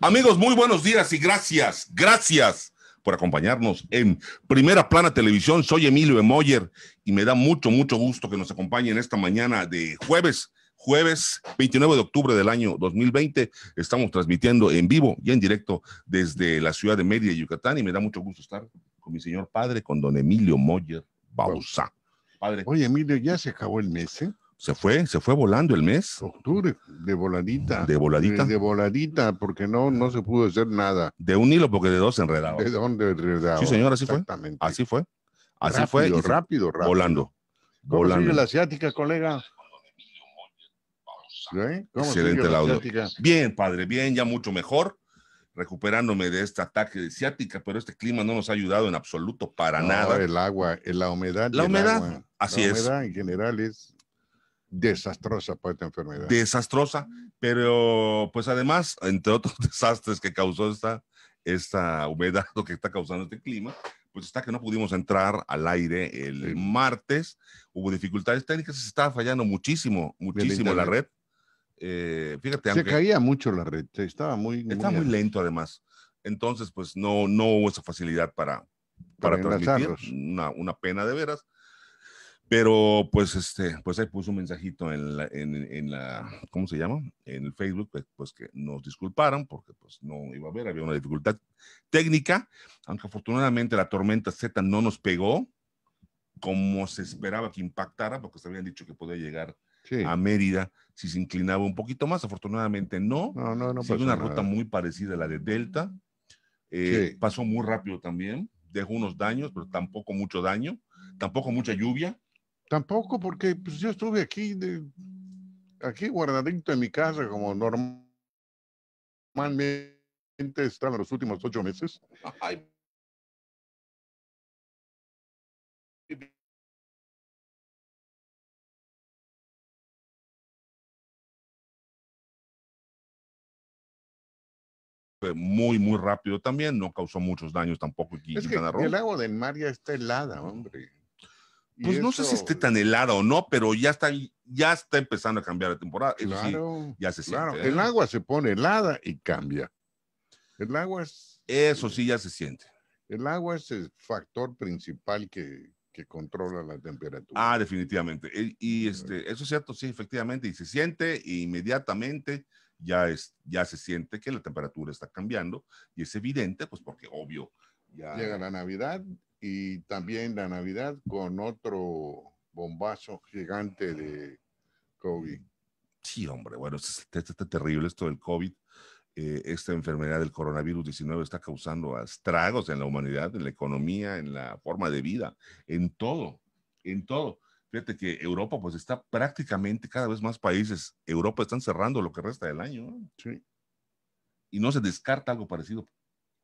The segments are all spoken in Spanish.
Amigos, muy buenos días y gracias, gracias por acompañarnos en Primera Plana Televisión. Soy Emilio Emoyer y me da mucho, mucho gusto que nos acompañen esta mañana de jueves jueves 29 de octubre del año 2020. Estamos transmitiendo en vivo y en directo desde la ciudad de Mérida, Yucatán, y me da mucho gusto estar con mi señor padre, con don Emilio Moyer Bausa. Padre. Oye, Emilio, ya se acabó el mes, ¿eh? Se fue, se fue volando el mes. Octubre, de voladita. De voladita. De, voladita, porque no, no se pudo hacer nada. De un hilo, porque de dos enredados. De Sí, señor, así fue. Así fue. Así fue. rápido, rápido. Volando. volando. la asiática, colega? el Bien, padre, bien, ya mucho mejor. Recuperándome de este ataque de ciática, pero este clima no nos ha ayudado en absoluto para nada. El agua, la humedad. La humedad, así es. La humedad en general es desastrosa para esta enfermedad. Desastrosa, pero pues además, entre otros desastres que causó esta, esta humedad, lo que está causando este clima, pues está que no pudimos entrar al aire el martes, hubo dificultades técnicas, se estaba fallando muchísimo, muchísimo la red. Eh, fíjate, se caía mucho la red, estaba muy, estaba muy, lento además. Entonces, pues no, no hubo esa facilidad para, para, transmitir, una, pena de veras. Pero pues este, pues ahí puso un mensajito en la, en, la, ¿cómo se llama? En el Facebook, pues, pues que nos disculparon porque pues no iba a haber, había una dificultad técnica, aunque afortunadamente la tormenta Z no nos pegó como se esperaba que impactara, porque se habían dicho que podía llegar a Mérida si se inclinaba un poquito más. Afortunadamente no. No, no, no. Sigue una ruta muy parecida a la de Delta. Eh, pasó muy rápido también. Dejó unos daños, pero tampoco mucho daño. Tampoco mucha lluvia. Tampoco, porque pues, yo estuve aquí, de, aquí guardadito en mi casa, como normalmente están los últimos ocho meses. Ay, muy, muy rápido también, no causó muchos daños tampoco El agua del mar ya está helada, hombre. Pues no sé si esté tan helada o no, pero ya está, ya está empezando a cambiar la temporada. Claro, ya se siente. ¿eh? El agua se pone helada y cambia. El agua es. Eso sí, ya se siente. El agua es el factor principal que, que controla la temperatura. Ah, definitivamente. E, y, y este, eso es cierto, sí, efectivamente. Y se siente inmediatamente ya, es, ya se siente que la temperatura está cambiando y es evidente, pues porque obvio. Ya... Llega la Navidad y también la Navidad con otro bombazo gigante de COVID. Sí, hombre, bueno, está, este, este, este terrible esto del COVID. Eh, esta enfermedad del coronavirus 19 está causando estragos en la humanidad, en la economía, en la forma de vida, en todo, en todo. Fíjate que Europa pues está prácticamente cada vez más países. Europa están cerrando lo que resta del año. Sí. Y no se descarta algo parecido.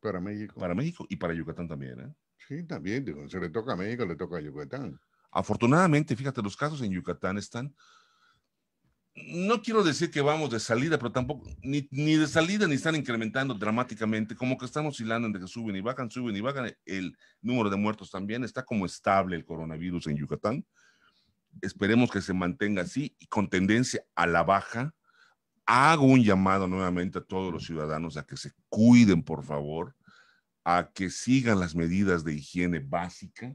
Para México. Para México y para Yucatán también. ¿eh? Sí, también. se le toca a México, le toca a Yucatán. Afortunadamente, fíjate, los casos en Yucatán están... No quiero decir que vamos de salida, pero tampoco, ni, ni de salida ni están incrementando dramáticamente, como que están oscilando entre que suben y bajan, suben y bajan. El número de muertos también está como estable el coronavirus en Yucatán Esperemos que se mantenga así y con tendencia a la baja. Hago un llamado nuevamente a todos los ciudadanos a que se cuiden, por favor, a que sigan las medidas de higiene básica.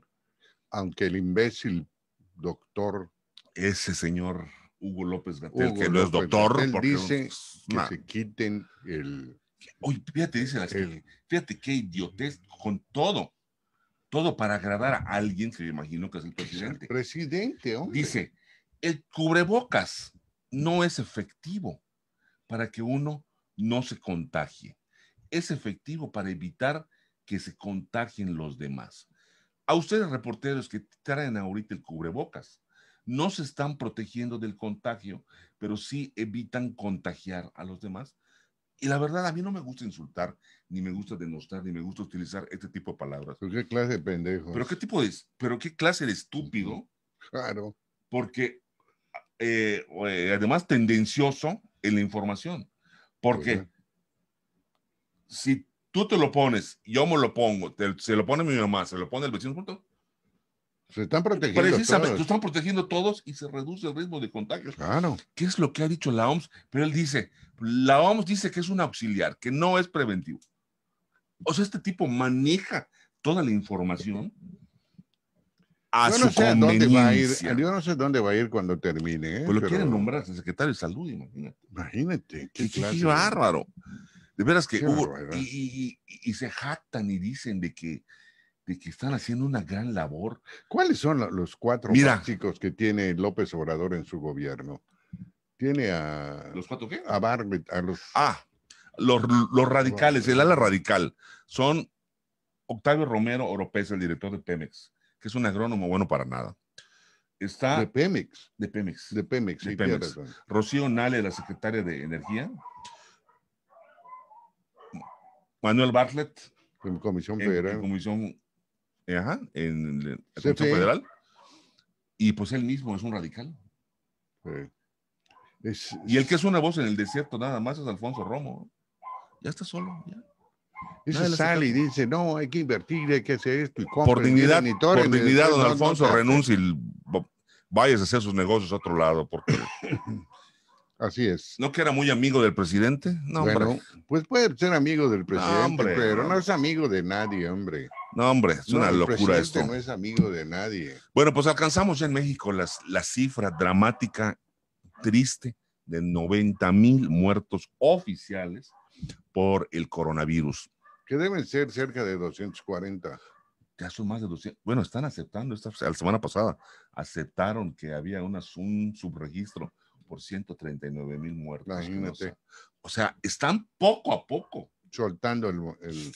Aunque el imbécil doctor. Ese señor Hugo López Gatel, que no es doctor. dice que se quiten el. fíjate, dice que, Fíjate qué idiotez con todo todo para agradar a alguien que yo imagino que es el presidente. presidente, hombre. Dice, el cubrebocas no es efectivo para que uno no se contagie. Es efectivo para evitar que se contagien los demás. A ustedes, reporteros que traen ahorita el cubrebocas, no se están protegiendo del contagio, pero sí evitan contagiar a los demás y la verdad, a mí no me gusta insultar, ni me gusta denostar, ni me gusta utilizar este tipo de palabras. ¿Pero qué clase de pendejo? ¿Pero qué tipo de, pero qué clase de estúpido? Claro. Porque eh, eh, además tendencioso en la información. Porque si tú te lo pones, yo me lo pongo, se lo pone mi mamá, se lo pone el vecino, se están protegiendo. todos. y se reduce el ritmo de contagios. Claro. ¿Qué es lo que ha dicho la OMS? Pero él dice, la OMS dice que es un auxiliar, que no es preventivo. O sea, este tipo maneja toda la información a yo no sé dónde va a ir, yo no sé dónde va a ir cuando termine. ¿eh? Pues lo Pero... quieren nombrar el secretario de salud, imagínate. Imagínate. Qué, bárbaro. De veras que... y, se jactan y dicen de que de que están haciendo una gran labor. ¿Cuáles son los cuatro Mira, que tiene López Obrador en su gobierno? Tiene a... ¿Los cuatro qué? A a los... Ah, los, radicales, el ala radical. Son Octavio Romero Oropesa, el director de Pemex, que es un agrónomo bueno para nada. Está... De Pemex. De Pemex. De Pemex, Pemex. Rocío Nale, la secretaria de Energía. Manuel Bartlett. En Comisión Federal. Ajá, en el centro Federal. Y pues él mismo es un radical. y el que es una voz en el desierto nada más es Alfonso Romo. Ya está solo. Ya. sale y dice, no, hay que invertir, hay que hacer esto. Y por dignidad, por dignidad don Alfonso, renuncie y vayas a hacer sus negocios a otro lado. porque Así es. ¿No que era muy amigo del presidente? No, bueno, pues puede ser amigo del presidente, pero no es amigo de nadie, hombre. No, hombre, es una locura esto. No es amigo de nadie. Bueno, pues alcanzamos ya en México las, la cifra dramática, triste, de 90 mil muertos oficiales por el coronavirus. Que deben ser cerca de 240. Ya son más de 200. Bueno, están aceptando, esta, la semana pasada aceptaron que había un subregistro por 139 mil muertos. o sea, están poco a poco soltando el,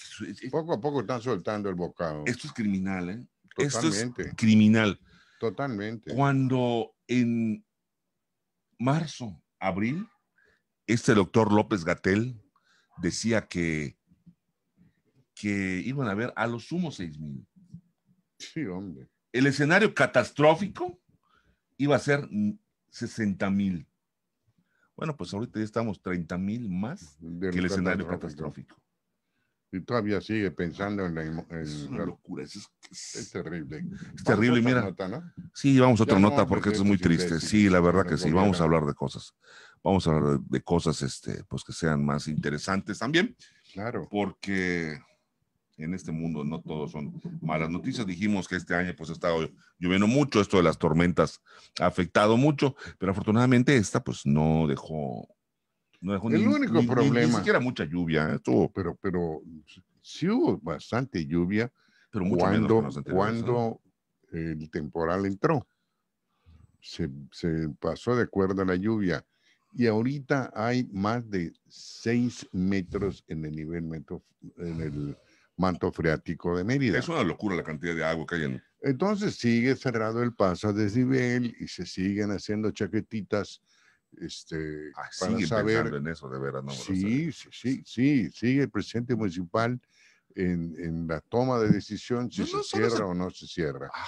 Poco a poco están soltando el bocado. Esto es criminal, ¿eh? Totalmente. es criminal. Totalmente. Cuando en marzo, abril, este doctor López Gatel decía que, que iban a ver a los sumo seis mil. Sí, hombre. El escenario catastrófico iba a ser 60 mil. Bueno, pues ahorita ya estamos 30 mil más del el escenario catastrófico. Y todavía sigue pensando en la... una locura, es, terrible. Es terrible, mira. Sí, vamos a otra nota porque esto es muy triste. sí, la verdad que sí, vamos a hablar de cosas. Vamos a hablar de cosas este, pues que sean más interesantes también. Claro. Porque en este mundo no todos son malas noticias. Dijimos que este año pues ha estado lloviendo mucho, esto de las tormentas ha afectado mucho, pero afortunadamente esta pues no dejó, no dejó El ni, único problema. Ni, siquiera mucha lluvia. ¿eh? Estuvo, pero, pero sí hubo bastante lluvia pero mucho cuando, ¿eh? cuando el temporal entró. Se, se pasó de acuerdo a la lluvia y ahorita hay más de 6 metros en el nivel metro, en el manto freático de Mérida. Es una locura la cantidad de agua que hay en... Entonces sigue cerrado el paso a desnivel y se siguen haciendo chaquetitas este, ah, sigue saber, en eso de sí, sí, sí, sí, sigue el presidente municipal en, en la toma de decisión si se cierra o no se cierra. Ah,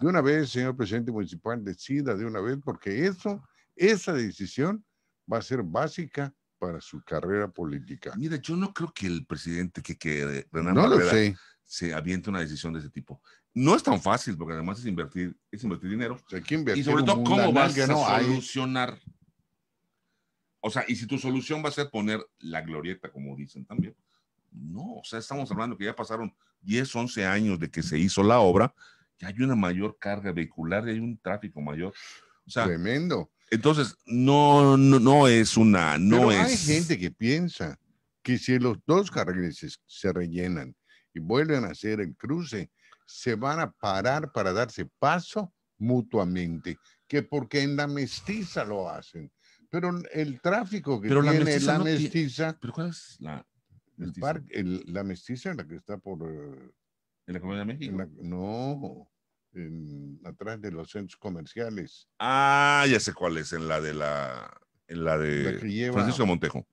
de una vez, señor presidente municipal, decida de una vez, porque eso, esa decisión va a ser básica para su carrera política. Mira, yo no creo que el presidente que, quede, Renan no sé. se aviente una decisión de ese tipo. No es tan fácil, porque además es invertir, es invertir dinero. hay que invertir y sobre todo, ¿cómo vas a solucionar? O sea, y si tu solución va a ser poner la glorieta, como dicen también. No, o sea, estamos hablando que ya pasaron 10, 11 años de que se hizo la obra, ya hay una mayor carga vehicular, y hay un tráfico mayor. O sea, Tremendo. Entonces, no, no, es una, no Pero es. Hay gente que piensa que si los dos carriles se rellenan y vuelven a hacer el cruce, se van a parar para darse paso mutuamente, que porque en la mestiza lo hacen. Pero el tráfico que tiene la mestiza. La mestiza ¿Pero cuál es la mestiza? El la mestiza, la que está por. Eh, ¿En la Comunidad de México? no, atrás de los centros comerciales. Ah, ya sé cuál es, en la de la, en la de Francisco Montejo.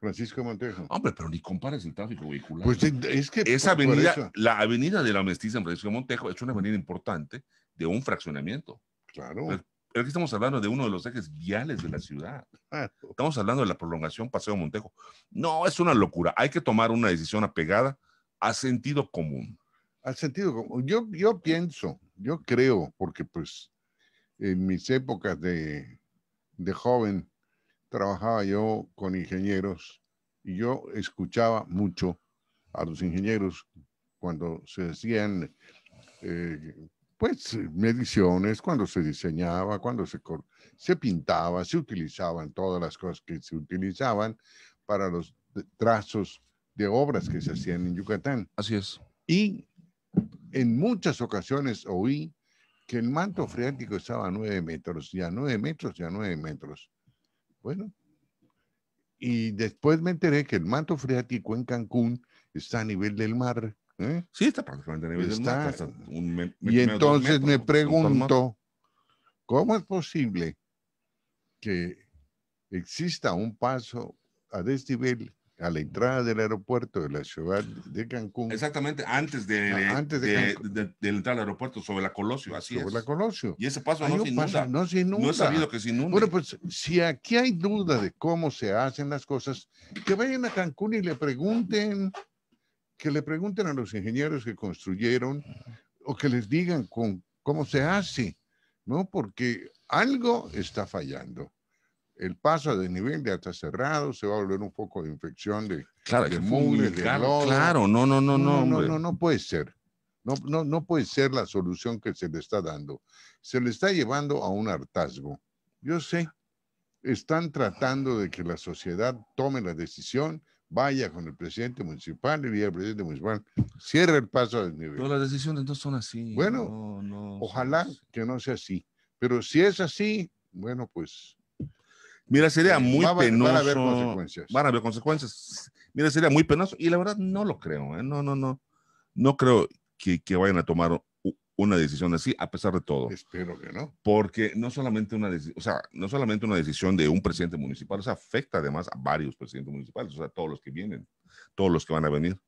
Francisco Montejo. Hombre, pero ni compares el tráfico vehicular. Pues es que esa avenida, la avenida de la mestiza en Francisco Montejo es una avenida importante de un fraccionamiento. Claro. Pero, aquí estamos hablando de uno de los ejes viales de la ciudad. Estamos hablando de la prolongación Paseo Montejo. No, es una locura. Hay que tomar una decisión apegada a sentido común. Al sentido común. Yo, yo pienso, yo creo, porque pues en mis épocas de, joven trabajaba yo con ingenieros y yo escuchaba mucho a los ingenieros cuando se hacían eh, pues mediciones, cuando se diseñaba, cuando se, se pintaba, se utilizaban todas las cosas que se utilizaban para los trazos de obras que se hacían en Yucatán. Así es. Y en muchas ocasiones oí que el manto freático estaba a nueve metros, ya a nueve metros, ya a nueve metros. Bueno, y después me enteré que el manto freático en Cancún está a nivel del mar. ¿eh? Sí, está prácticamente a nivel del mar. y entonces me pregunto, ¿cómo es posible que exista un paso a nivel a la entrada del aeropuerto de la ciudad de Cancún. Exactamente, antes de, antes de, entrar al aeropuerto, sobre la Colosio, así sobre es. Sobre la Colosio. Y ese paso, no, se inunda. no se inunda. No he sabido que se Bueno, pues si aquí hay duda de cómo se hacen las cosas, que vayan a Cancún y le pregunten, que le pregunten a los ingenieros que construyeron o que les digan cómo se hace, ¿no? Porque algo está fallando el paso a desnivel de hasta cerrado se va a volver un poco de infección de, claro, de, claro, claro, no, no, no, no. No, no, no, puede ser. No, no, no puede ser la solución que se le está dando. Se le está llevando a un hartazgo. Yo sé, están tratando de que la sociedad tome la decisión, vaya con el presidente municipal y el presidente municipal, cierre el paso a desnivel. Todas las decisiones no son así. Bueno, ojalá que no sea así. Pero si es así, bueno, pues Mira, sería muy penoso. Van a haber consecuencias. Van consecuencias. Mira, sería muy penoso. Y la verdad, no lo creo. ¿eh? No, no, no. No creo que, que, vayan a tomar una decisión así, a pesar de todo. Espero que no. Porque no solamente una, o sea, no solamente una decisión de un presidente municipal, o sea, afecta además a varios presidentes municipales, o sea, todos los que vienen, todos los que van a venir.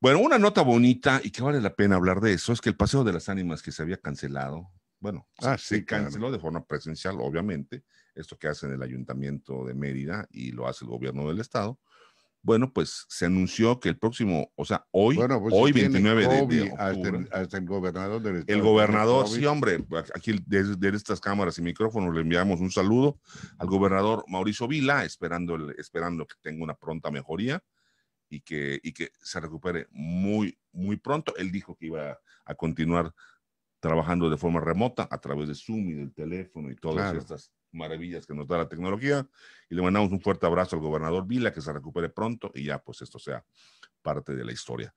Bueno, una nota bonita y que vale la pena hablar de eso es que el Paseo de las Ánimas que se había cancelado, bueno, ah, se, canceló de forma presencial, obviamente, esto que hace en el ayuntamiento de Mérida y lo hace el gobierno del estado. Bueno, pues se anunció que el próximo, o sea, hoy, pues, hoy 29 de, Hasta el, gobernador del El gobernador, sí, hombre, pues, aquí desde estas cámaras y micrófonos le enviamos un saludo al gobernador Mauricio Vila, esperando, esperando que tenga una pronta mejoría y que, y que se recupere muy, muy pronto. Él dijo que iba a continuar trabajando de forma remota a través de Zoom y del teléfono y todas estas maravillas que nos da la tecnología. Y le mandamos un fuerte abrazo al gobernador Vila, que se recupere pronto y ya pues esto sea parte de la historia.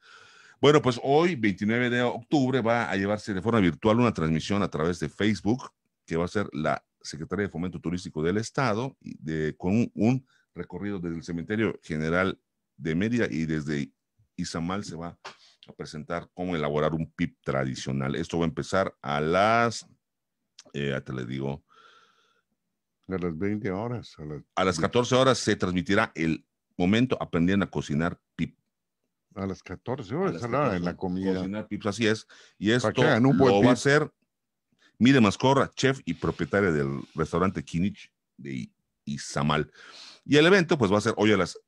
Bueno, pues hoy, 29 de octubre, va a llevarse de forma virtual una transmisión a través de Facebook, que va a ser la Secretaría de Fomento Turístico del Estado, de, con un, recorrido desde el Cementerio General de Media, y desde Izamal se va a a presentar cómo elaborar un PIP tradicional. Esto va a empezar a las, eh, ya te le digo. A las 20 horas. A las, 14 horas se transmitirá el momento aprendiendo a cocinar PIP. A las 14 horas, en la comida. Cocinar así es. Y esto lo va a hacer Mire Mascorra, chef y propietaria del restaurante Kinich de Izamal. Y el evento, pues va a ser hoy a las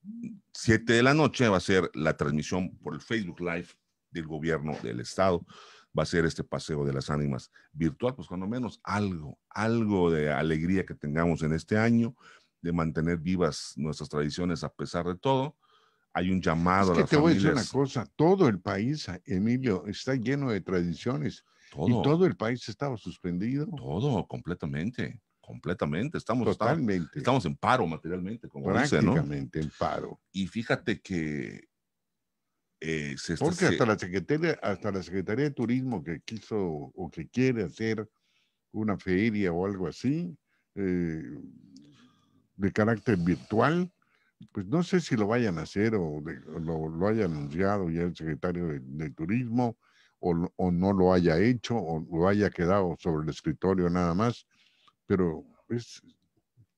7 de la noche, va a ser la transmisión por el Facebook Live del gobierno del Estado va a ser este paseo de las ánimas virtual, pues cuando menos algo, algo de alegría que tengamos en este año, de mantener vivas nuestras tradiciones a pesar de todo. Hay un llamado es a las te familias. voy a decir una cosa, todo el país, Emilio, está lleno de tradiciones. Todo. Y todo el país estaba suspendido. Todo, completamente, completamente. Estamos, Totalmente. estamos, en paro materialmente, como Prácticamente en paro. Y fíjate que eh, Porque hasta, la Secretaría, hasta la Secretaría de Turismo que quiso o que quiere hacer una feria o algo así, eh, de carácter virtual, pues no sé si lo vayan a hacer o, lo, haya anunciado ya el secretario de, Turismo o, no lo haya hecho o lo haya quedado sobre el escritorio nada más, pero es,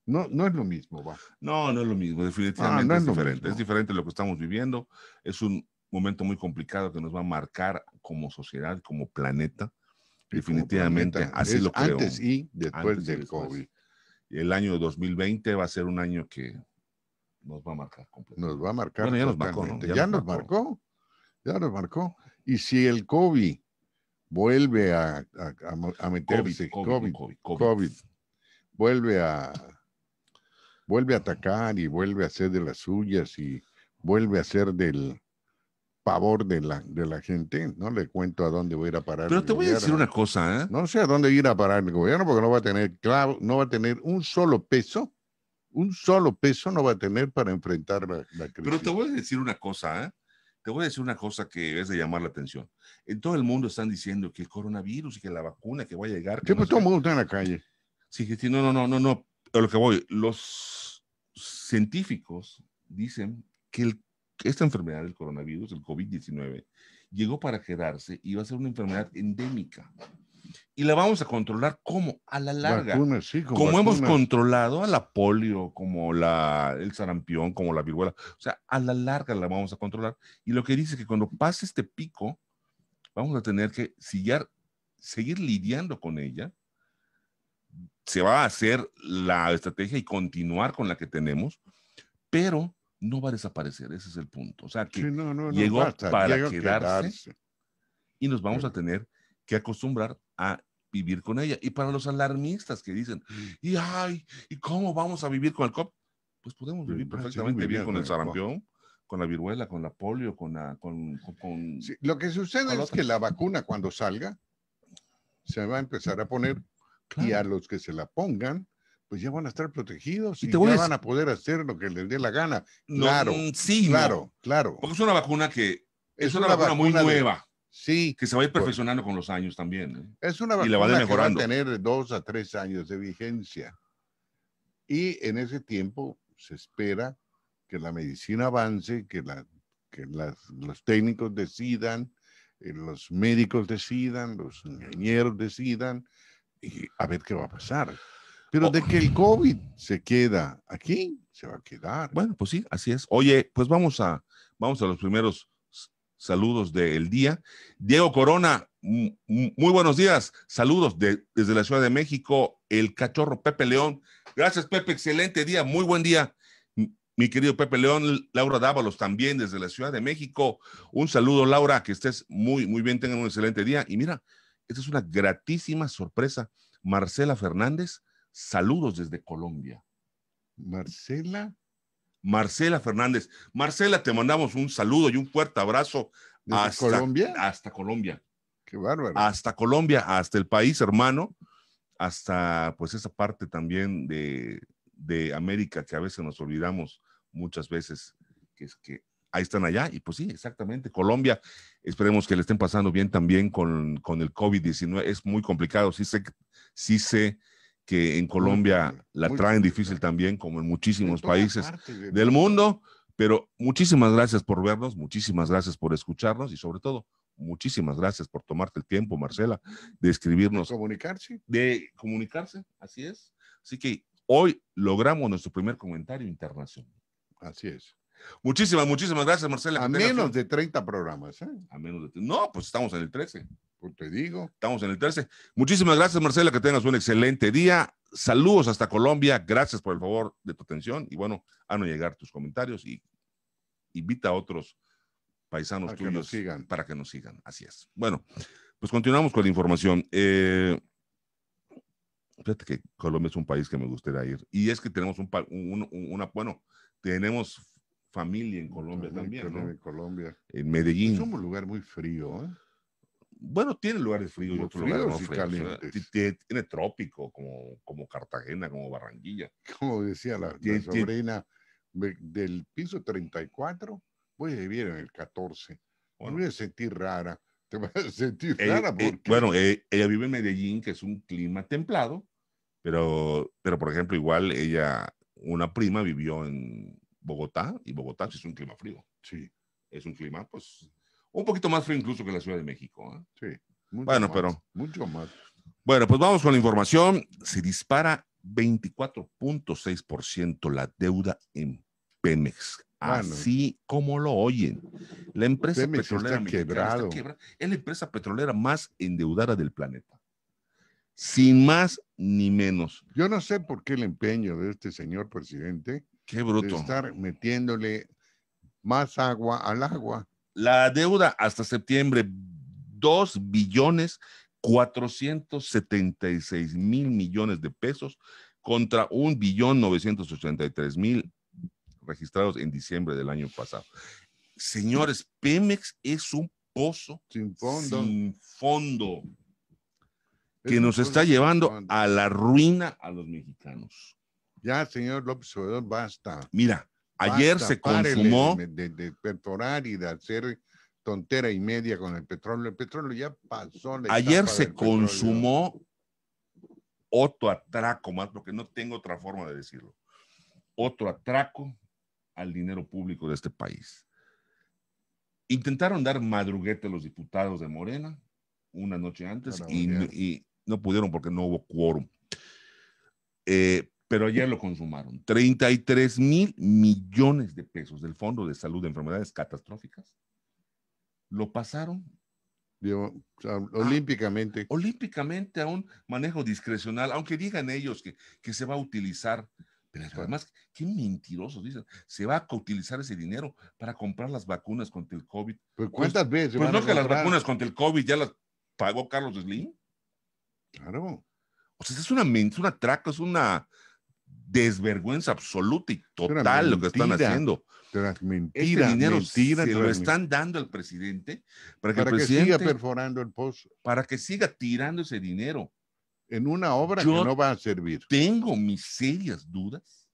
no, no es lo mismo. Va. No, no es lo mismo, ah, definitivamente es, diferente. Es diferente lo que estamos viviendo, es un momento muy complicado que nos va a marcar como sociedad, como planeta. Definitivamente, así lo creo. Antes y después del COVID. El año 2020 va a ser un año que nos va a marcar completamente. Nos va a marcar. ya nos marcó. Ya, nos marcó. Ya nos marcó. Y si el COVID vuelve a, meterse, COVID, COVID, COVID, vuelve a vuelve a atacar y vuelve a ser de las suyas y vuelve a ser del, pavor de la, de la gente, no le cuento a dónde voy a ir a parar. Pero te voy a decir una cosa, ¿eh? No sé a dónde ir a parar el gobierno porque no va a tener claro, no va a tener un solo peso, un solo peso no va a tener para enfrentar la, crisis. Pero te voy a decir una cosa, ¿eh? Te voy a decir una cosa que es de llamar la atención. En todo el mundo están diciendo que el coronavirus y que la vacuna que va a llegar. sí, pues todo el mundo está en la calle. Sí, sí, no, no, no, no, no. lo que voy, los científicos dicen que el esta enfermedad del coronavirus, el COVID-19, llegó para quedarse y va a ser una enfermedad endémica. Y la vamos a controlar como a la larga. como hemos controlado a la polio, como la, el sarampión, como la viruela. O sea, a la larga la vamos a controlar. Y lo que dice es que cuando pase este pico, vamos a tener que sillar, seguir lidiando con ella. Se va a hacer la estrategia y continuar con la que tenemos, pero no va a desaparecer, ese es el punto. O sea, que llegó para quedarse, y nos vamos a tener que acostumbrar a vivir con ella. Y para los alarmistas que dicen, y ay, ¿y cómo vamos a vivir con el COP? Pues podemos vivir perfectamente bien, con el eh, sarampión, con la viruela, con la polio, con la... lo que sucede es que la vacuna cuando salga se va a empezar a poner y a los que se la pongan pues ya van a estar protegidos y, ya van a poder hacer lo que les dé la gana. claro, mm, sí, claro, claro. Porque es una vacuna que es, una, vacuna, muy nueva. Sí. Que se va a ir perfeccionando con los años también. ¿eh? Es una vacuna y la va que va a tener dos a tres años de vigencia. Y en ese tiempo se espera que la medicina avance, que, la, que los técnicos decidan, eh, los médicos decidan, los ingenieros decidan, y a ver qué va a pasar. Pero de que el COVID se queda aquí, se va a quedar. Bueno, pues sí, así es. Oye, pues vamos a, vamos a los primeros saludos del día. Diego Corona, muy buenos días. Saludos desde la Ciudad de México, el cachorro Pepe León. Gracias, Pepe. Excelente día, muy buen día. Mi querido Pepe León, Laura Dávalos también desde la Ciudad de México. Un saludo, Laura, que estés muy, muy bien, tengan un excelente día. Y mira, esta es una gratísima sorpresa. Marcela Fernández Saludos desde Colombia. Marcela. Marcela Fernández. Marcela, te mandamos un saludo y un fuerte abrazo. ¿Desde hasta Colombia. Hasta Colombia. Qué bárbaro. Hasta Colombia, hasta el país hermano, hasta pues esa parte también de, de América que a veces nos olvidamos muchas veces, que es que ahí están allá. Y pues sí, exactamente. Colombia, esperemos que le estén pasando bien también con, con el COVID-19. Es muy complicado. Sí sé, sí sé que en Colombia la traen difícil también, como en muchísimos países del mundo. Pero muchísimas gracias por vernos, muchísimas gracias por escucharnos y sobre todo, muchísimas gracias por tomarte el tiempo, Marcela, de escribirnos. De comunicarse. De comunicarse, así es. Así que hoy logramos nuestro primer comentario internacional. Así es. Muchísimas, muchísimas gracias, Marcela. ¿eh? A menos de 30 programas. A No, pues estamos en el 13. Pues te digo. Estamos en el tercer. Muchísimas gracias, Marcela, que tengas un excelente día. Saludos hasta Colombia. Gracias por el favor de tu atención. Y bueno, a no llegar tus comentarios y invita a otros paisanos para tuyos que nos sigan. para que nos sigan. Así es. Bueno, pues continuamos con la información. Eh, fíjate que Colombia es un país que me gustaría ir. Y es que tenemos una, bueno, tenemos familia en Colombia también, ¿no? En Colombia. En Medellín. Es un lugar muy frío, ¿eh? bueno, tiene lugares fríos y otros lugares calientes. Eh. Tiene, trópico, como, como Cartagena, como Barranquilla. Como decía la, tiene, la sobrina del piso 34, voy a vivir en el 14. me voy a sentir rara. Te vas a sentir eh, rara eh, porque... bueno, ella vive en Medellín, que es un clima templado, pero, pero por ejemplo, igual ella, una prima vivió en Bogotá, y Bogotá sí es un clima frío. Sí. Es un clima, pues, un poquito más frío incluso que la Ciudad de México. ¿eh? Sí. Mucho bueno, pero. Mucho más. Bueno, pues vamos con la información. Se dispara 24.6% la deuda en Pemex. Así como lo oyen. La empresa petrolera quebrado. es la empresa petrolera más endeudada del planeta. Sin más ni menos. Yo no sé por qué el empeño de este señor presidente qué bruto. estar metiéndole más agua al agua. La deuda hasta septiembre, 2 billones 476 mil millones de pesos contra 1 billón 983 mil registrados en diciembre del año pasado. Señores, Pemex es un pozo sin fondo, que nos está llevando a la ruina a los mexicanos. Ya, señor López Obrador, basta. Mira, Ayer se consumó. De, de, y de hacer tontera y media con el petróleo. El petróleo ya pasó. Ayer se consumó otro atraco más, porque no tengo otra forma de decirlo. Otro atraco al dinero público de este país. Intentaron dar madruguete a los diputados de Morena una noche antes y, y, no pudieron porque no hubo quórum. Eh, pero ayer lo consumaron. 33 mil millones de pesos del Fondo de Salud de Enfermedades Catastróficas. Lo pasaron. Ah, olímpicamente. olímpicamente a un manejo discrecional, aunque digan ellos que, se va a utilizar. Pero además, qué mentirosos dicen. Se va a utilizar ese dinero para comprar las vacunas contra el COVID. Pues, pues, ¿Cuántas veces? Pues no que las vacunas contra el COVID ya las pagó Carlos Slim. Claro. O sea, es una es una traca, es una desvergüenza absoluta y total lo que están haciendo. este dinero se lo están dando al presidente para que, siga perforando el pozo. Para que siga tirando ese dinero. En una obra que no va a servir. Tengo mis serias dudas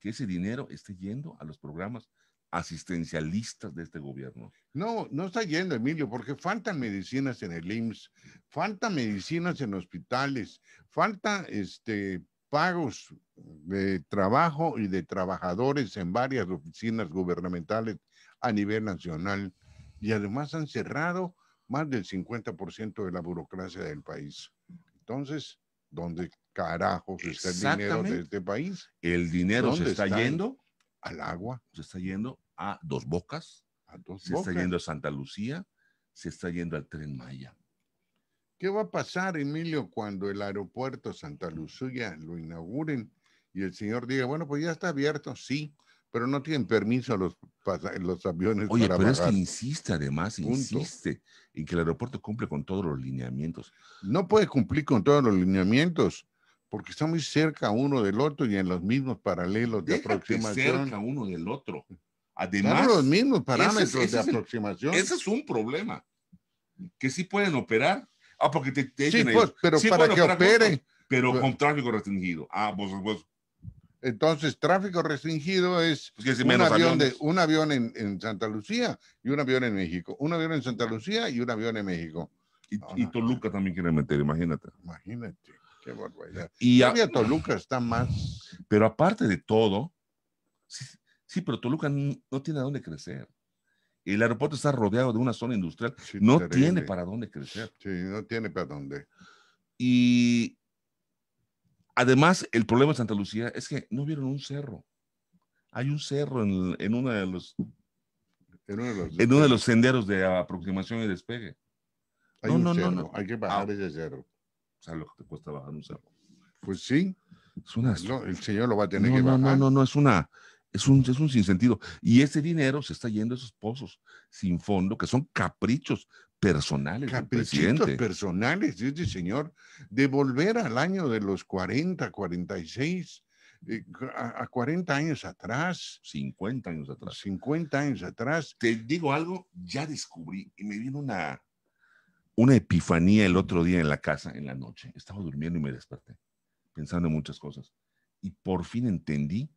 que ese dinero esté yendo a los programas asistencialistas de este gobierno. No, no está yendo, Emilio, porque faltan medicinas en el IMSS, faltan medicinas en hospitales, falta este, pagos de trabajo y de trabajadores en varias oficinas gubernamentales a nivel nacional y además han cerrado más del 50% de la burocracia del país. Entonces, ¿dónde carajos está el dinero de este país? El dinero se está, yendo al agua. Se está yendo a Dos Bocas. A dos se está yendo a Santa Lucía. Se está yendo al Tren Maya. ¿Qué va a pasar, Emilio, cuando el aeropuerto Santa Lucía lo inauguren y el señor diga, bueno, pues ya está abierto, sí, pero no tienen permiso los, los aviones. Oye, pero es que insiste además, insiste en que el aeropuerto cumple con todos los lineamientos. No puede cumplir con todos los lineamientos porque está muy cerca uno del otro y en los mismos paralelos de aproximación. cerca uno del otro. Además, los mismos parámetros de aproximación. ese es un problema que sí pueden operar, Ah, porque te, te sí, pues, pero para que para operen. pero pues con tráfico restringido. Ah, pues, pues, pues. Entonces, tráfico restringido es un, avión de, un, avión en, en, Santa Lucía y un avión en México. Un avión en Santa Lucía y un avión en México. Y, y Toluca también quiere meter, imagínate. Imagínate, qué barbaridad. Y Todavía Toluca está más. Pero aparte de todo, sí pero Toluca no tiene a dónde crecer. Y El aeropuerto está rodeado de una zona industrial. no tiene para dónde crecer. Sí, no tiene para dónde. Y además, el problema de Santa Lucía es que no vieron un cerro. Hay un cerro en, en uno de los en uno de los, senderos de aproximación y despegue. Hay no, un no, cerro. No, hay que ah. bajar ese cerro. O sea, lo que te cuesta bajar un cerro? Pues sí. Es una... el señor lo va a tener que bajar. No, no, no, es una es un, es un sinsentido. Y ese dinero se está yendo a esos pozos sin fondo, que son caprichos personales. Caprichos personales, este señor, de volver al año de los 40, 46, eh, a, a, 40 años atrás. 50 años atrás. 50 años atrás. Te digo algo, ya descubrí y me vino una, una epifanía el otro día en la casa, en la noche. Estaba durmiendo y me desperté, pensando en muchas cosas. Y por fin entendí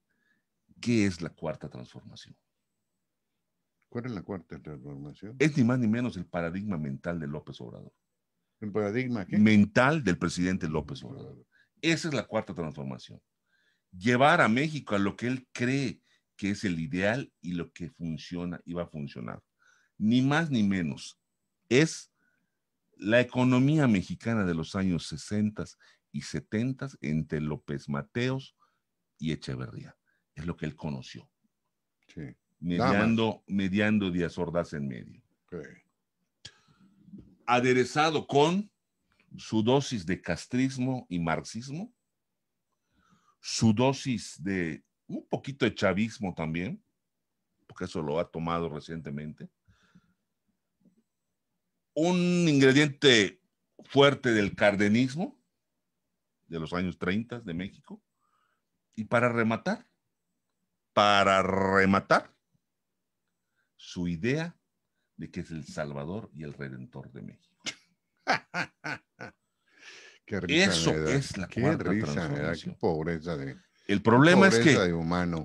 ¿Qué es la cuarta transformación? ¿Cuál es la cuarta transformación? Es ni más ni menos el paradigma mental de López Obrador. ¿El paradigma qué? Mental del presidente López Obrador. Esa es la cuarta transformación. Llevar a México a lo que él cree que es el ideal y lo que funciona y va a funcionar. Ni más ni menos. Es la economía mexicana de los años 60 y 70 entre López Mateos y Echeverría es lo que él conoció. Sí. Mediando, mediando Díaz Ordaz en medio. Aderezado con su dosis de castrismo y marxismo, su dosis de un poquito de chavismo también, porque eso lo ha tomado recientemente, un ingrediente fuerte del cardenismo de los años 30 de México, y para rematar, para rematar su idea de que es el Salvador y el Redentor de México. Qué Eso es la pobreza de el problema es que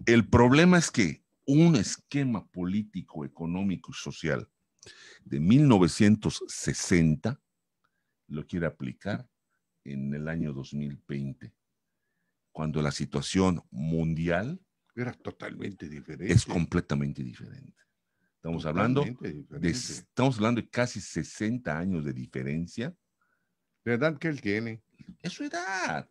el problema es que un esquema político, económico y social de 1960 lo quiere aplicar en el año 2020, cuando la situación mundial era totalmente diferente. Es completamente diferente. Estamos hablando, de, estamos hablando de casi 60 años de diferencia. La edad que él tiene. Es su edad.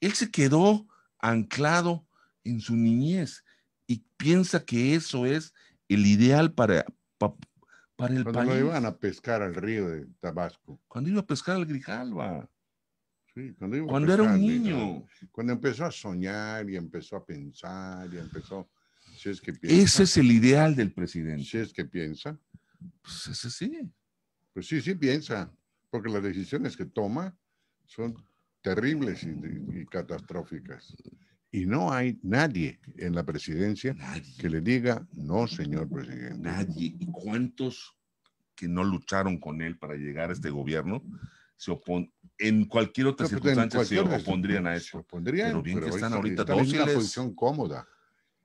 Él se quedó anclado en su niñez y piensa que eso es el ideal para, para, el país. Cuando iban a pescar al río de Tabasco. Cuando iba a pescar al Grijalva cuando, era un niño. Cuando empezó a soñar y empezó a pensar y empezó... Si es que piensa, Ese es el ideal del presidente. Si es que piensa. Pues ese sí. Pues sí, sí piensa, porque las decisiones que toma son terribles y, catastróficas. Y no hay nadie en la presidencia que le diga, no, señor presidente. Nadie. ¿Y cuántos que no lucharon con él para llegar a este gobierno en cualquier otra situación pues, circunstancia se opondrían a eso. pero bien que están ahorita, están en una posición cómoda.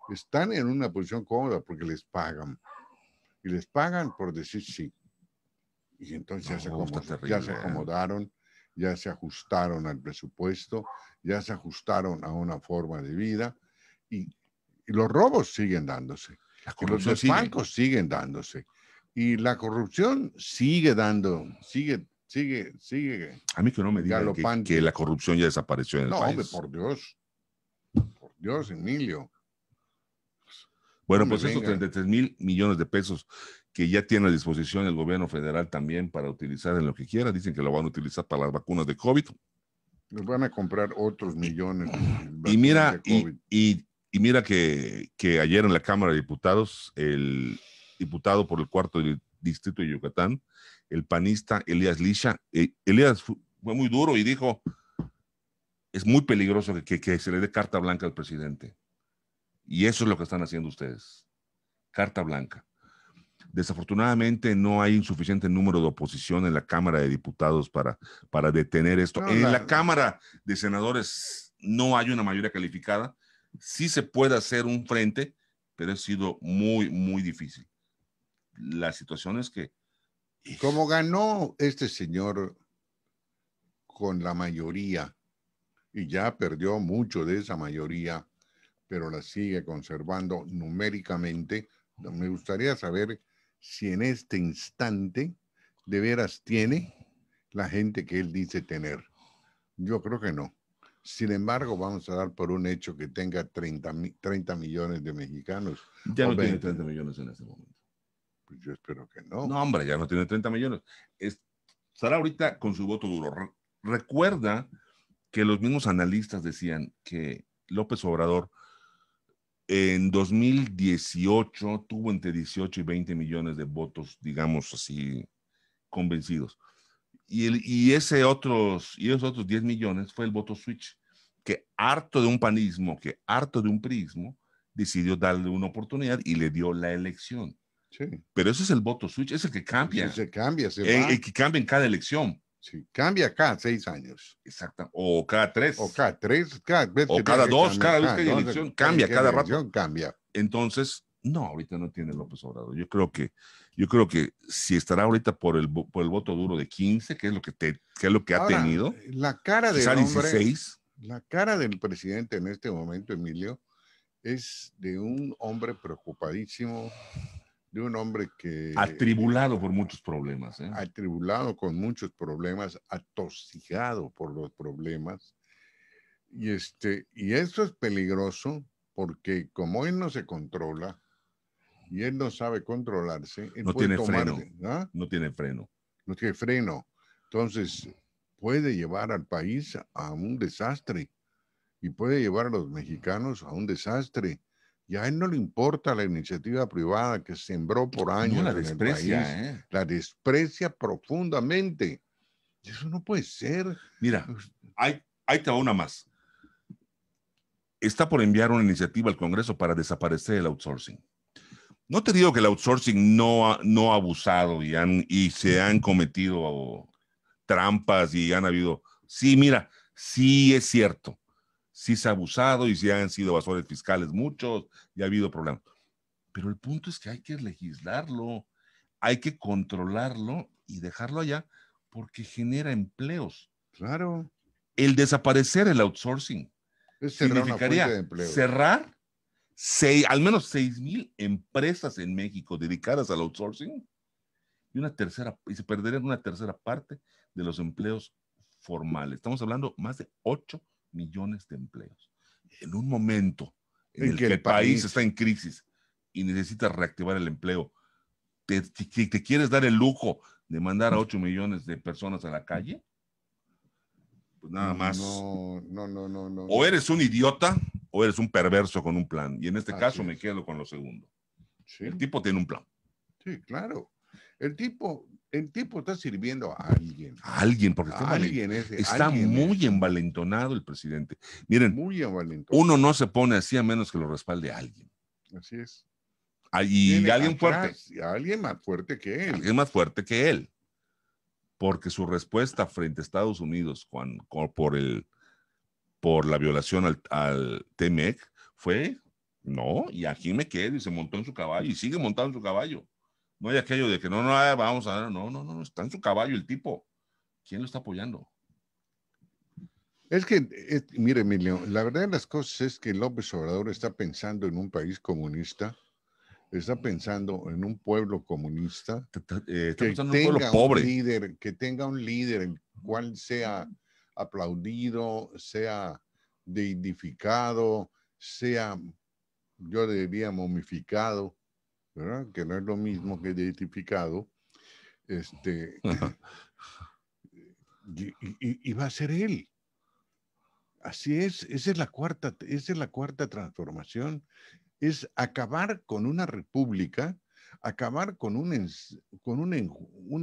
Están en una posición cómoda porque les pagan. Y les pagan por decir sí. Y entonces ya, se ¿eh? acomodaron, ya se ajustaron al presupuesto, ya se ajustaron a una forma de vida y, los robos siguen dándose. los bancos siguen dándose. Y la corrupción sigue dando, sigue sigue, sigue. A mí que no me digan que, la corrupción ya desapareció en el país. No, por Dios. Por Dios, Emilio. Bueno, pues esos 33 mil millones de pesos que ya tiene a disposición el gobierno federal también para utilizar en lo que quiera, dicen que lo van a utilizar para las vacunas de COVID. Nos van a comprar otros millones. y mira, y, mira que, que ayer en la Cámara de Diputados, el diputado por el cuarto distrito de Yucatán, el panista Elías Lisha. Elías eh, fue muy duro y dijo, es muy peligroso que, se le dé carta blanca al presidente. Y eso es lo que están haciendo ustedes. Carta blanca. Desafortunadamente no hay suficiente número de oposición en la Cámara de Diputados para, para detener esto. en la... la Cámara de Senadores no hay una mayoría calificada. Sí se puede hacer un frente, pero ha sido muy, muy difícil. La situación es que como ganó este señor con la mayoría y ya perdió mucho de esa mayoría, pero la sigue conservando numéricamente, me gustaría saber si en este instante de veras tiene la gente que él dice tener. Yo creo que no. Sin embargo, vamos a dar por un hecho que tenga 30, 30 millones de mexicanos. Ya no tiene 30 millones en este momento. Pues, yo espero que no. No, hombre, ya no tiene 30 millones. Estará ahorita con su voto duro. recuerda que los mismos analistas decían que López Obrador en 2018 tuvo entre 18 y 20 millones de votos, digamos así, convencidos. Y, el, y, ese otros, y esos otros 10 millones fue el voto switch, que harto de un panismo, que harto de un prismo, decidió darle una oportunidad y le dio la elección. Pero ese es el voto switch, es el que cambia. Se cambia, eh, el, que cambia en cada elección. Sí, cambia cada seis años. Exacto. O cada tres. O cada tres, cada O cada dos, cada ah, vez que hay elección, cambia cada rato. Cambia. Entonces, no, ahorita no tiene López Obrador. Yo creo que, yo creo que si estará ahorita por el, por el voto duro de 15, que es lo que, te, que es lo que ha tenido. La cara del hombre, La cara del presidente en este momento, Emilio, es de un hombre preocupadísimo, de un hombre que... Atribulado por muchos problemas. ¿eh? Atribulado con muchos problemas, atosigado por los problemas. Y, este, y eso es peligroso porque como él no se controla y él no sabe controlarse, no tiene freno. ¿ah? no tiene freno. No tiene freno. Entonces puede llevar al país a un desastre y puede llevar a los mexicanos a un desastre y a él no le importa la iniciativa privada que sembró por años. la desprecia, ¿eh? La desprecia profundamente. Eso no puede ser. Mira, pues, hay, hay una más. Está por enviar una iniciativa al Congreso para desaparecer el outsourcing. No te digo que el outsourcing no ha, no ha abusado y, han, y se han cometido trampas y han habido. Sí, mira, sí es cierto. Si se ha abusado y si han sido evasores fiscales muchos y ha habido problemas. Pero el punto es que hay que legislarlo, hay que controlarlo y dejarlo allá porque genera empleos. Claro. El desaparecer el outsourcing significaría cerrar seis, al menos 6 mil empresas en México dedicadas al outsourcing y una tercera, y se perdería una tercera parte de los empleos formales. Estamos hablando más de 8 millones de empleos. En un momento en, el que, el, país, está en crisis y necesitas reactivar el empleo, te, te, quieres dar el lujo de mandar a 8 millones de personas a la calle, pues nada más. No, no, no, no. o eres un idiota o eres un perverso con un plan. Y en este caso me quedo con lo segundo. El tipo tiene un plan. Sí, claro. El tipo el tipo está sirviendo a alguien. A alguien, porque está, muy envalentonado el presidente. Miren, muy uno no se pone así a menos que lo respalde a alguien. Así es. Ah, y alguien fuerte. Alguien más fuerte que él. Es más fuerte que él. Porque su respuesta frente a Estados Unidos por, el, por la violación al, al TMEC fue no, y aquí me quedo y se montó en su caballo y sigue montado en su caballo. No hay aquello de que no, no, ah, vamos a ver. No, no, no, está en su caballo el tipo. ¿Quién lo está apoyando? Es que, mire, Emilio, la verdad de las cosas es que López Obrador está pensando en un país comunista, está pensando en un pueblo comunista, eh, está que en un, pueblo pobre. un líder, que tenga un líder el cual sea aplaudido, sea dignificado, sea, yo diría, momificado. Que no es lo mismo que identificado. Este, y, va a ser él. Así es, esa es la cuarta, es la cuarta transformación, es acabar con una república, acabar con un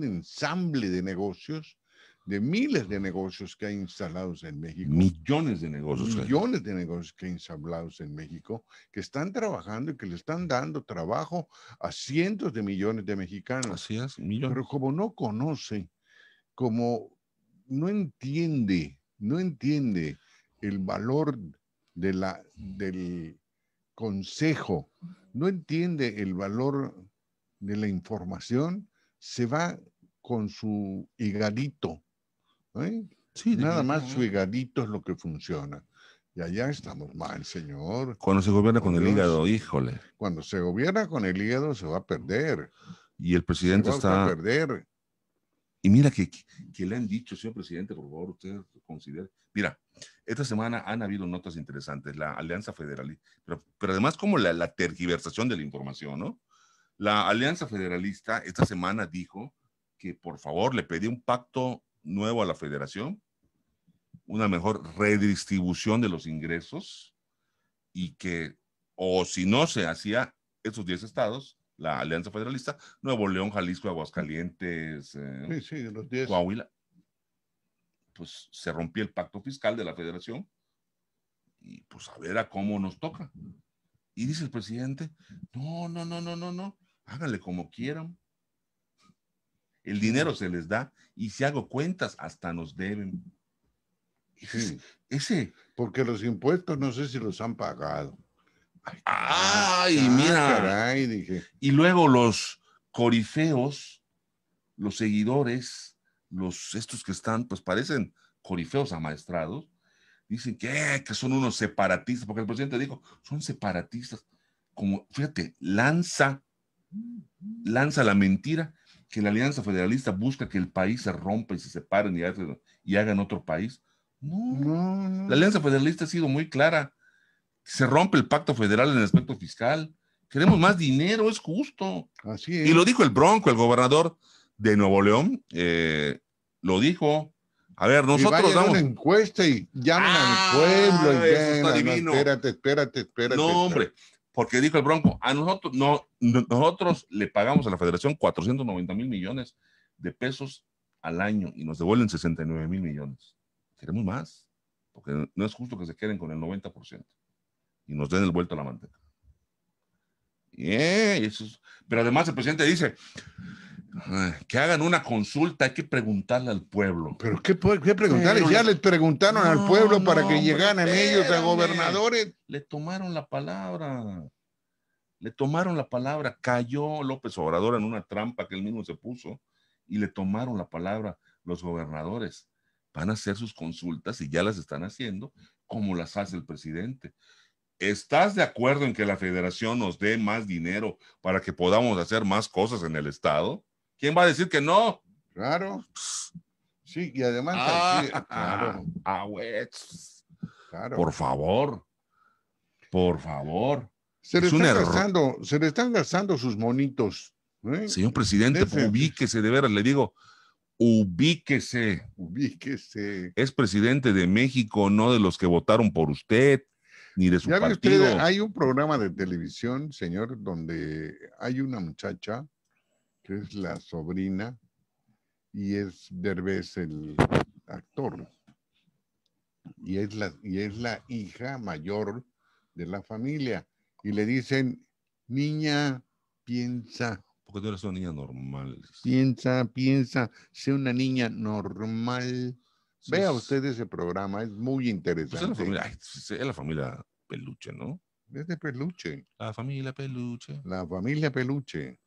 ensamble de negocios de miles de negocios que hay instalados en México. Millones de negocios. Millones de negocios que hay instalados en México, que están trabajando y que le están dando trabajo a cientos de millones de mexicanos. Así es, millones. Pero como no conoce, como no entiende, no entiende el valor de la, del consejo, no entiende el valor de la información, se va con su higadito, ¿Eh? Sí, Nada más suegadito es lo que funciona. Y allá estamos mal, señor. Cuando se gobierna con el hígado, híjole. Cuando se gobierna con el hígado se va a perder. Y el presidente se está... a perder. Y mira que, que, le han dicho, señor presidente, por favor, usted considere. Mira, esta semana han habido notas interesantes, la Alianza Federalista, pero, además como la, la, tergiversación de la información, ¿no? La Alianza Federalista esta semana dijo que por favor le pedía un pacto nuevo a la federación, una mejor redistribución de los ingresos y que, o si no se hacía esos 10 estados, la Alianza Federalista, Nuevo León, Jalisco, Aguascalientes, eh, Coahuila, pues se rompió el pacto fiscal de la federación y pues a ver a cómo nos toca. Y dice el presidente, no, no, no, no, no, no, háganle como quieran. El dinero se les da y si hago cuentas, hasta nos deben. ese. Porque los impuestos no sé si los han pagado. Ay, ah, mira. Y luego los corifeos, los seguidores, los estos que están, pues parecen corifeos amaestrados, dicen que, que son unos separatistas, porque el presidente dijo, son separatistas. Como, fíjate, lanza, lanza la mentira que la Alianza Federalista busca que el país se rompa y se separen y, hagan, otro país. No. La Alianza Federalista ha sido muy clara. Se rompe el pacto federal en el aspecto fiscal. Queremos más dinero, es justo. Así Y lo dijo el Bronco, el gobernador de Nuevo León, eh, lo dijo. A ver, nosotros damos. una encuesta y llaman al ah, pueblo. Y espérate, espérate, espérate. No, hombre, porque dijo el Bronco, a nosotros, no, nosotros le pagamos a la federación 490 mil millones de pesos al año y nos devuelven 69 mil millones. Queremos más, porque no es justo que se queden con el 90% y nos den el vuelto a la manteca. Pero además el presidente dice, que hagan una consulta, hay que preguntarle al pueblo. Pero ¿qué, qué preguntarle? ya le preguntaron al pueblo para que llegaran ellos a gobernadores. Le tomaron la palabra. Le tomaron la palabra. Cayó López Obrador en una trampa que él mismo se puso y le tomaron la palabra los gobernadores. Van a hacer sus consultas y ya las están haciendo como las hace el presidente. ¿Estás de acuerdo en que la federación nos dé más dinero para que podamos hacer más cosas en el Estado? ¿Quién va a decir que no? Claro. Sí, y además. Ah, ah claro. Ah, güey. claro. Por favor. Por favor. Se le, están, gastando, se le están gastando sus monitos. ¿eh? Señor presidente, ubíquese, de veras, le digo, ubíquese. Ubíquese. Es presidente de México, no de los que votaron por usted ni de su ¿Ya partido. Usted, hay un programa de televisión, señor, donde hay una muchacha que es la sobrina, y es Derbez el actor. Y es, la, y es la hija mayor de la familia. Y le dicen, niña, piensa. Porque tú eres una niña normal. Piensa, piensa, sé una niña normal. Vea usted ese programa, es muy pues interesante. la familia, pues, es la familia peluche, ¿no? Es de peluche. La familia peluche. La familia peluche.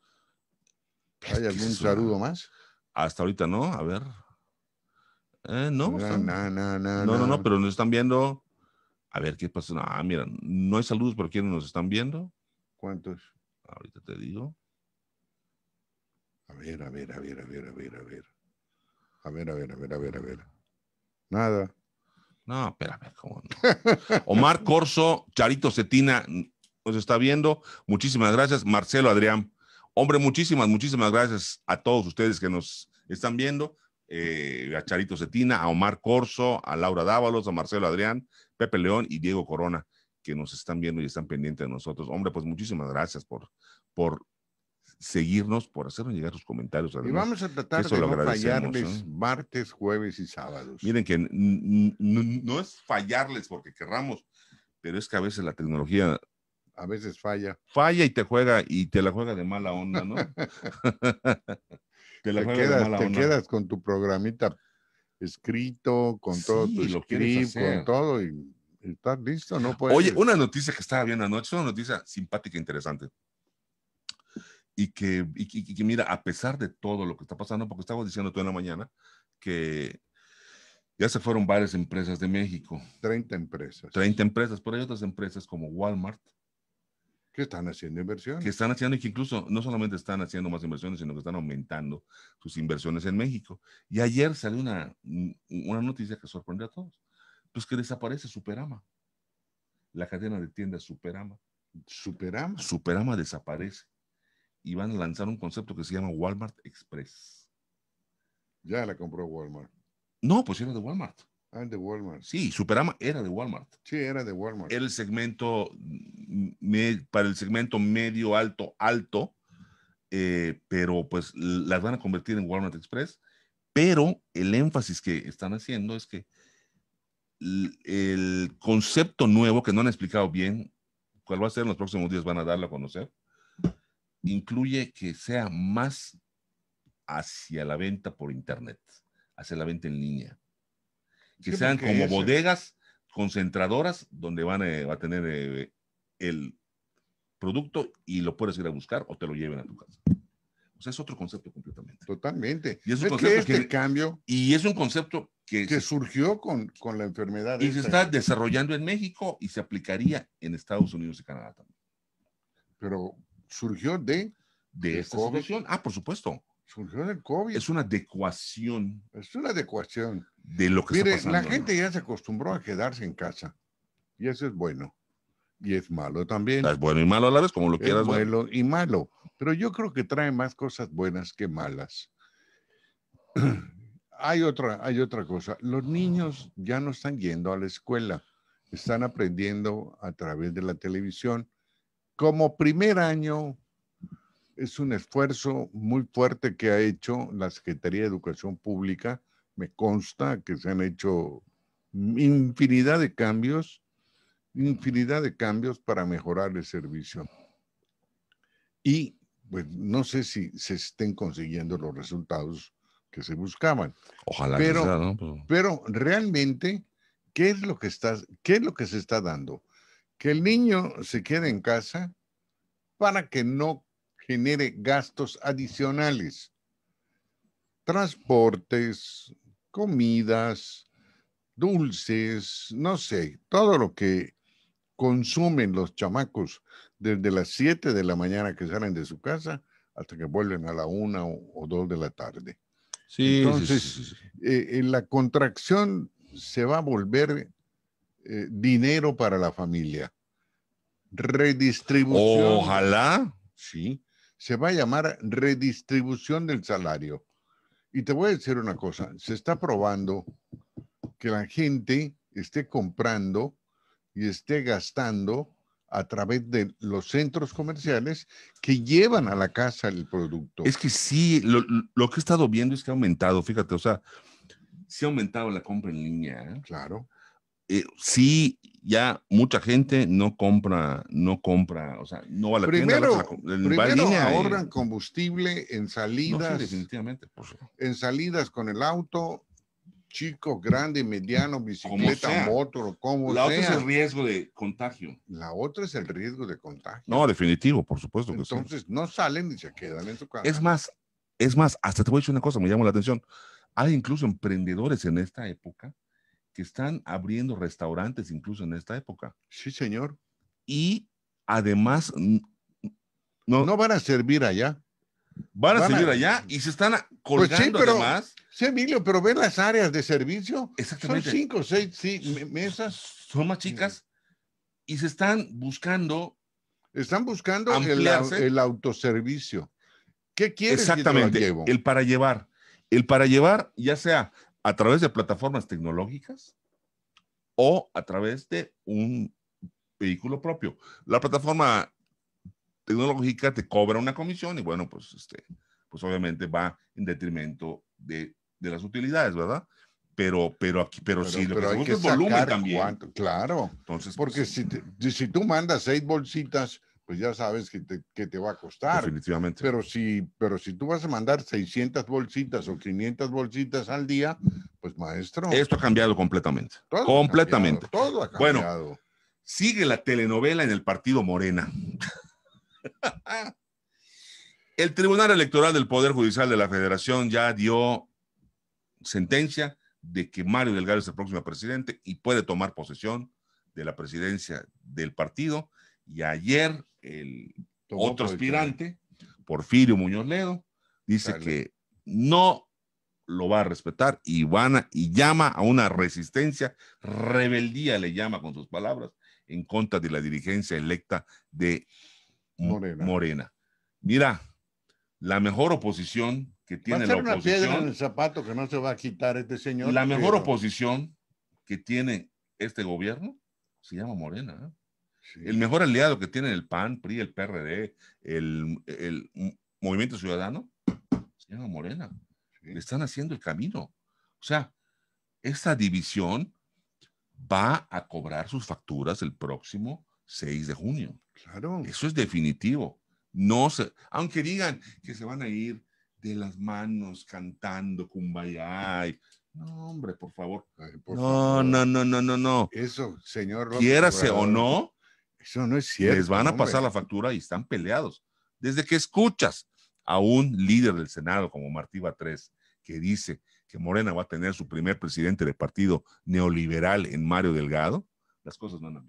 ¿Hay este, algún saludo más? Hasta ahorita no, a ver. Eh, no, no, no, no, no, pero nos están viendo. A ver, ¿qué pasa? Ah, mira, no hay saludos, pero ¿quiénes nos están viendo? ¿Cuántos? Ahorita te digo. A ver, a ver, a ver, a ver, a ver, a ver. A ver, a ver, a ver, a ver, a ver. Nada. No, espérame, ¿cómo no? Omar Corso, Charito Cetina, nos está viendo. Muchísimas gracias. Marcelo Adrián Hombre, muchísimas, muchísimas gracias a todos ustedes que nos están viendo. Eh, a Charito Cetina, a Omar Corso, a Laura Dávalos, a Marcelo Adrián, Pepe León y Diego Corona, que nos están viendo y están pendientes de nosotros. Hombre, pues muchísimas gracias por, por seguirnos, por hacernos llegar sus comentarios. y vamos a tratar de no fallarles ¿eh? martes, jueves y sábados. Miren que no es fallarles porque querramos, pero es que a veces la tecnología a veces falla. Falla y te juega y te la juega de mala onda, ¿no? te la juega quedas, de mala te quedas con tu programita escrito, con todo tu lo script, con todo y, y, estás listo, no puedes. Oye, una noticia que estaba viendo anoche, una noticia simpática e interesante. Y que, y, que mira, a pesar de todo lo que está pasando, porque estaba diciendo tú en la mañana que ya se fueron varias empresas de México. 30 empresas. 30 empresas, pero hay otras empresas como Walmart, que están haciendo inversiones. Que están haciendo y que incluso no solamente están haciendo más inversiones, sino que están aumentando sus inversiones en México. Y ayer salió una, una noticia que sorprendió a todos. Pues que desaparece Superama. La cadena de tiendas Superama. Superama. Superama desaparece. Y van a lanzar un concepto que se llama Walmart Express. Ya la compró Walmart. No, pues era de Walmart. Ah, de Walmart. Sí, Superama era de Walmart. Sí, era de Walmart. Era el segmento, para el segmento medio, alto, alto, eh, pero pues las van a convertir en Walmart Express. Pero el énfasis que están haciendo es que el concepto nuevo que no han explicado bien, cuál va a ser en los próximos días, van a darlo a conocer, incluye que sea más hacia la venta por Internet, hacia la venta en línea que sean como bodegas concentradoras donde van eh, a tener eh, el producto y lo puedes ir a buscar o te lo lleven a tu casa. O sea, es otro concepto completamente. Totalmente. Y es un concepto este que este cambio. Y es un concepto que. que surgió con, la enfermedad. Y se está desarrollando en México y se aplicaría en Estados Unidos y Canadá también. Pero surgió de. De, esta situación. Ah, por supuesto. COVID. Es una adecuación. Es una adecuación. De lo que Mire, la gente ya se acostumbró a quedarse en casa. Y eso es bueno. Y es malo también. Es bueno y malo a la vez, como lo quieras. bueno, y malo. Pero yo creo que trae más cosas buenas que malas. hay, otra, hay otra cosa. Los niños ya no están yendo a la escuela. Están aprendiendo a través de la televisión. Como primer año es un esfuerzo muy fuerte que ha hecho la Secretaría de Educación Pública. Me consta que se han hecho infinidad de cambios, infinidad de cambios para mejorar el servicio. Y pues no sé si se estén consiguiendo los resultados que se buscaban. Ojalá pero, pues, Pero realmente, ¿qué es, lo que ¿qué es lo que se está dando? Que el niño se quede en casa para que no genere gastos adicionales. Transportes, comidas, dulces, no sé, todo lo que consumen los chamacos desde las 7 de la mañana que salen de su casa hasta que vuelven a la 1 o 2 de la tarde. Sí, Entonces, eh, eh, la contracción se va a volver eh, dinero para la familia. Redistribución. Ojalá. Sí se va a llamar redistribución del salario. Y te voy a decir una cosa, se está probando que la gente esté comprando y esté gastando a través de los centros comerciales que llevan a la casa el producto. Es que sí, lo, que he estado viendo es que ha aumentado, fíjate, o sea, se ha aumentado la compra en línea. ¿eh? Claro eh, sí, ya mucha gente no compra, no compra, o sea, no va a la primero, tienda. ahorran eh. combustible en salidas. definitivamente. en salidas con el auto, chico, grande, mediano, bicicleta, motor, como La otra es el riesgo de contagio. La otra es el riesgo de contagio. No, definitivo, por supuesto Entonces, no salen ni se quedan en su casa. Es más, es más, hasta te voy a decir una cosa, me llama la atención. Hay incluso emprendedores en esta época que están abriendo restaurantes incluso en esta época. Sí, señor. Y además... No, van a servir allá. Van a servir allá y se están pues colgando pero, además. Sí, Emilio, pero ven las áreas de servicio. Exactamente. Son cinco, seis, sí, mesas. Son más chicas y se están buscando. Están buscando el, autoservicio. ¿Qué quieres? Exactamente. El para llevar. El para llevar, ya sea a través de plataformas tecnológicas o a través de un vehículo propio. La plataforma tecnológica te cobra una comisión y bueno, pues, este, pues obviamente va en detrimento de, las utilidades, ¿verdad? Pero, pero aquí, pero, sí, es volumen también. claro. porque pues, si, si tú mandas seis bolsitas pues ya sabes que te, va a costar. Definitivamente. Pero si, pero si tú vas a mandar 600 bolsitas o 500 bolsitas al día, pues maestro. Esto ha cambiado completamente. completamente. todo ha cambiado. Bueno, sigue la telenovela en el partido Morena. el Tribunal Electoral del Poder Judicial de la Federación ya dio sentencia de que Mario Delgado es el próximo presidente y puede tomar posesión de la presidencia del partido. Y ayer el otro aspirante, Porfirio Muñoz Ledo, dice que no lo va a respetar y, y llama a una resistencia, rebeldía le llama con sus palabras, en contra de la dirigencia electa de Morena. Mira, la mejor oposición que tiene la el zapato que no se va a quitar este señor. La mejor oposición que tiene este gobierno se llama Morena. ¿eh? El mejor aliado que tienen el PAN, PRI, el PRD, el, el Movimiento Ciudadano, se llama Morena. Le están haciendo el camino. O sea, esta división va a cobrar sus facturas el próximo 6 de junio. Claro. Eso es definitivo. No aunque digan que se van a ir de las manos cantando Kumbaya. no, hombre, por favor. no, no, no, no, no, no. Eso, señor. Quiérase o no, eso no es cierto. Les van a pasar la factura y están peleados. Desde que escuchas a un líder del Senado como Martí Batres, que dice que Morena va a tener su primer presidente de partido neoliberal en Mario Delgado, las cosas no andan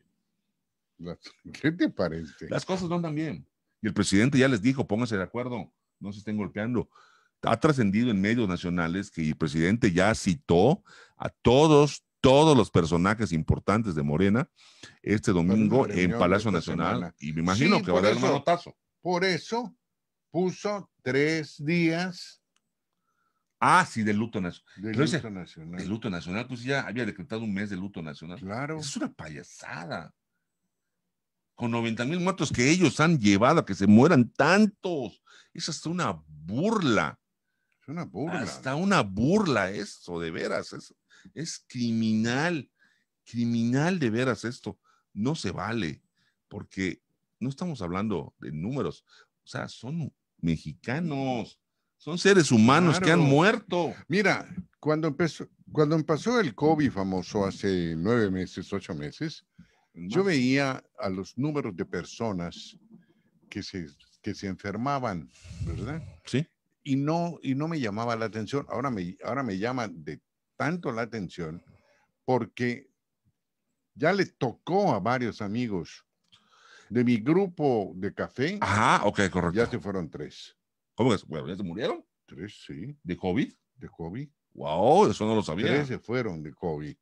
bien. ¿Qué te parece? Las cosas no andan bien. Y el presidente ya les dijo, pónganse de acuerdo, no se estén golpeando. Ha trascendido en medios nacionales que el presidente ya citó a todos todos los personajes importantes de Morena este domingo en Palacio Nacional y me imagino que va a dar un Por eso puso tres días. Ah, sí, de luto, luto nacional. De luto nacional. pues ya había decretado un mes de luto nacional. Claro. Es una payasada. Con 90 mil muertos que ellos han llevado a que se mueran tantos. Es hasta una burla. Es una burla. Hasta una burla eso, de veras. Eso es criminal, criminal de veras esto. No se vale, porque no estamos hablando de números, o sea, son mexicanos, son seres humanos que han muerto. Mira, cuando empezó, cuando el COVID famoso hace nueve meses, ocho meses, yo veía a los números de personas que se, que se enfermaban, ¿verdad? Sí. Y no, y no me llamaba la atención. Ahora me, ahora me llaman de tanto la atención porque ya le tocó a varios amigos de mi grupo de café. Ajá, ok, correcto. Ya se fueron tres. ¿Cómo que ya se murieron? Tres, sí. ¿De COVID? De COVID. Wow, eso no lo sabía. Tres se fueron de COVID.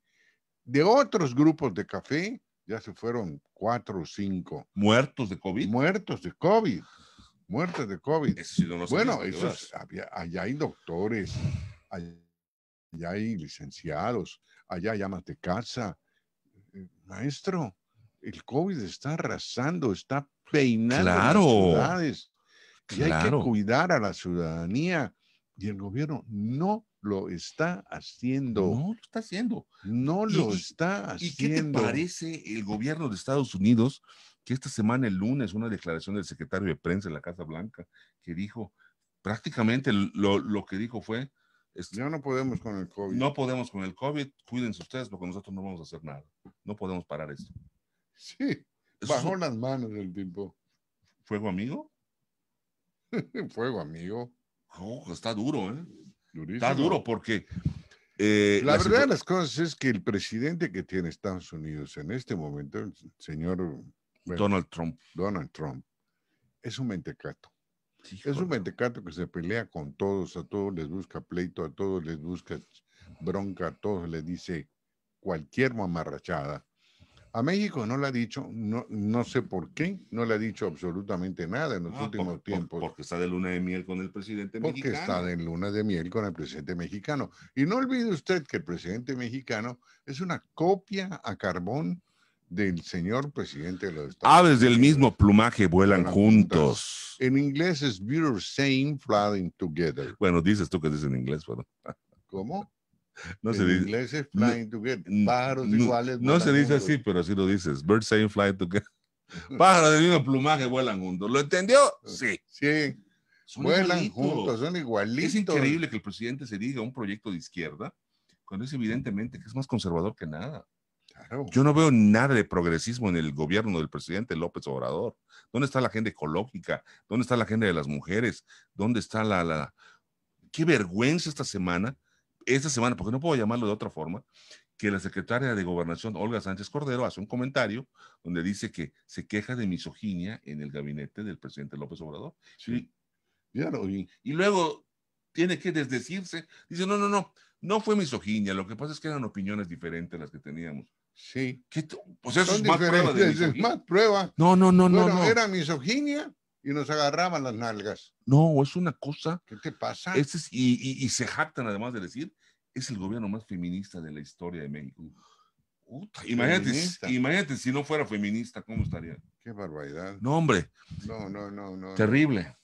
De otros grupos de café, ya se fueron cuatro o cinco. ¿Muertos de COVID? Muertos de COVID. Muertos de COVID. bueno, eso había, allá hay doctores, allá hay licenciados, allá llámate casa. Eh, maestro, el COVID está arrasando, está peinando las ciudades. Y hay que cuidar a la ciudadanía. Y el gobierno no lo está haciendo. No lo está haciendo. No lo está haciendo. ¿Y qué te parece el gobierno de Estados Unidos que esta semana, el lunes, una declaración del secretario de prensa de la Casa Blanca que dijo, prácticamente lo, lo que dijo fue, ya no podemos con el COVID. No podemos con el COVID. Cuídense ustedes porque nosotros no vamos a hacer nada. No podemos parar esto. Sí, bajó las manos del tipo. ¿Fuego amigo? Fuego amigo. está duro, ¿eh? Está duro porque... Eh, la, verdad de las cosas es que el presidente que tiene Estados Unidos en este momento, el señor... Donald Trump. Donald Trump. Es un mentecato. Es un mentecato que se pelea con todos, a todos les busca pleito, a todos les busca bronca, a todos les dice cualquier mamarrachada. A México no le ha dicho, no, no sé por qué, no le ha dicho absolutamente nada en los ah, últimos tiempos. porque está de luna de miel con el presidente mexicano. Porque está de luna de miel con el presidente mexicano. Y no olvide usted que el presidente mexicano es una copia a carbón del señor presidente de los Estados ah, Unidos. Aves del mismo plumaje vuelan juntos. En inglés es birds Same Flying Together. Bueno, dices tú que dices en inglés, ¿Cómo? No se dice. no, se dice así, pero así lo dices. Birds Same Flying Together. Pájaros del mismo plumaje vuelan juntos. ¿Lo entendió? Sí. Sí. vuelan juntos, son igualitos. Es increíble que el presidente se diga un proyecto de izquierda cuando es evidentemente que es más conservador que nada. Yo no veo nada de progresismo en el gobierno del presidente López Obrador. ¿Dónde está la agenda ecológica? ¿Dónde está la agenda de las mujeres? ¿Dónde está la, Qué vergüenza esta semana, esta semana, porque no puedo llamarlo de otra forma, que la secretaria de Gobernación, Olga Sánchez Cordero, hace un comentario donde dice que se queja de misoginia en el gabinete del presidente López Obrador. Sí. claro, y luego tiene que desdecirse. Dice, no, no, no, no fue misoginia, lo que pasa es que eran opiniones diferentes las que teníamos. Sí. ¿Qué pues eso es más prueba, No, no, no, no, no. Era misoginia y nos agarraban las nalgas. No, es una cosa. ¿Qué te pasa? y, se jactan además de decir, es el gobierno más feminista de la historia de México. imagínate, imagínate si no fuera feminista, ¿cómo estaría? Qué barbaridad. No, hombre. No, no, no, no. Terrible.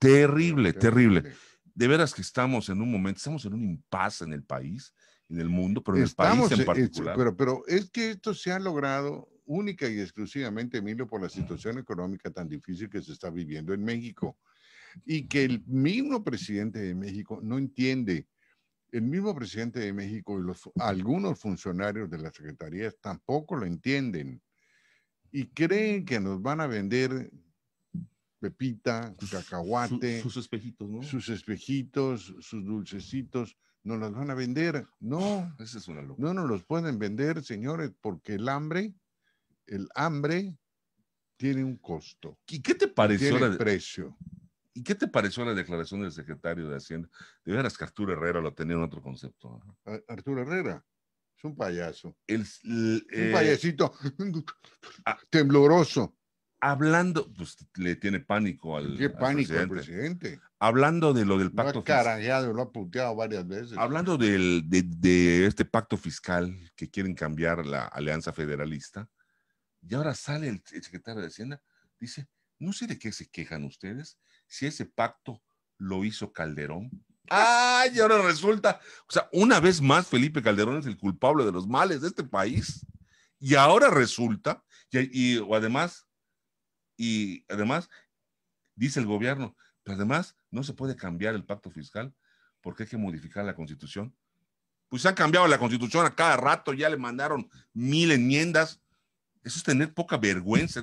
Terrible, terrible. terrible. De veras que estamos en un momento, estamos en un impasse en el país en el mundo, pero en Estamos, el país en e, e, particular. pero, pero es que esto se ha logrado única y exclusivamente, Emilio, por la mm. situación económica tan difícil que se está viviendo en México y que el mismo presidente de México no entiende. El mismo presidente de México y los, algunos funcionarios de las secretarías tampoco lo entienden y creen que nos van a vender pepita, pues, cacahuate, sus, espejitos, sus espejitos, sus dulcecitos ¿No las van a vender. No. No nos los pueden vender, señores, porque el hambre, el hambre tiene un costo. ¿Y qué te pareció la precio? ¿Y qué te pareció la declaración del secretario de Hacienda? De veras que Arturo Herrera lo tenía en otro concepto. Arturo Herrera es un payaso. un eh, payasito tembloroso hablando, pues le tiene pánico al, pánico al, presidente. Hablando de lo del pacto fiscal. Lo ha varias veces. Hablando de, este pacto fiscal que quieren cambiar la alianza federalista, y ahora sale el, secretario de Hacienda, dice, no sé de qué se quejan ustedes, si ese pacto lo hizo Calderón. ¡Ay! Y ahora resulta, o sea, una vez más Felipe Calderón es el culpable de los males de este país. Y ahora resulta, y, y además y además, dice el gobierno, pero además no se puede cambiar el pacto fiscal porque hay que modificar la constitución. Pues se han cambiado la constitución a cada rato, ya le mandaron mil enmiendas. Eso es tener poca vergüenza.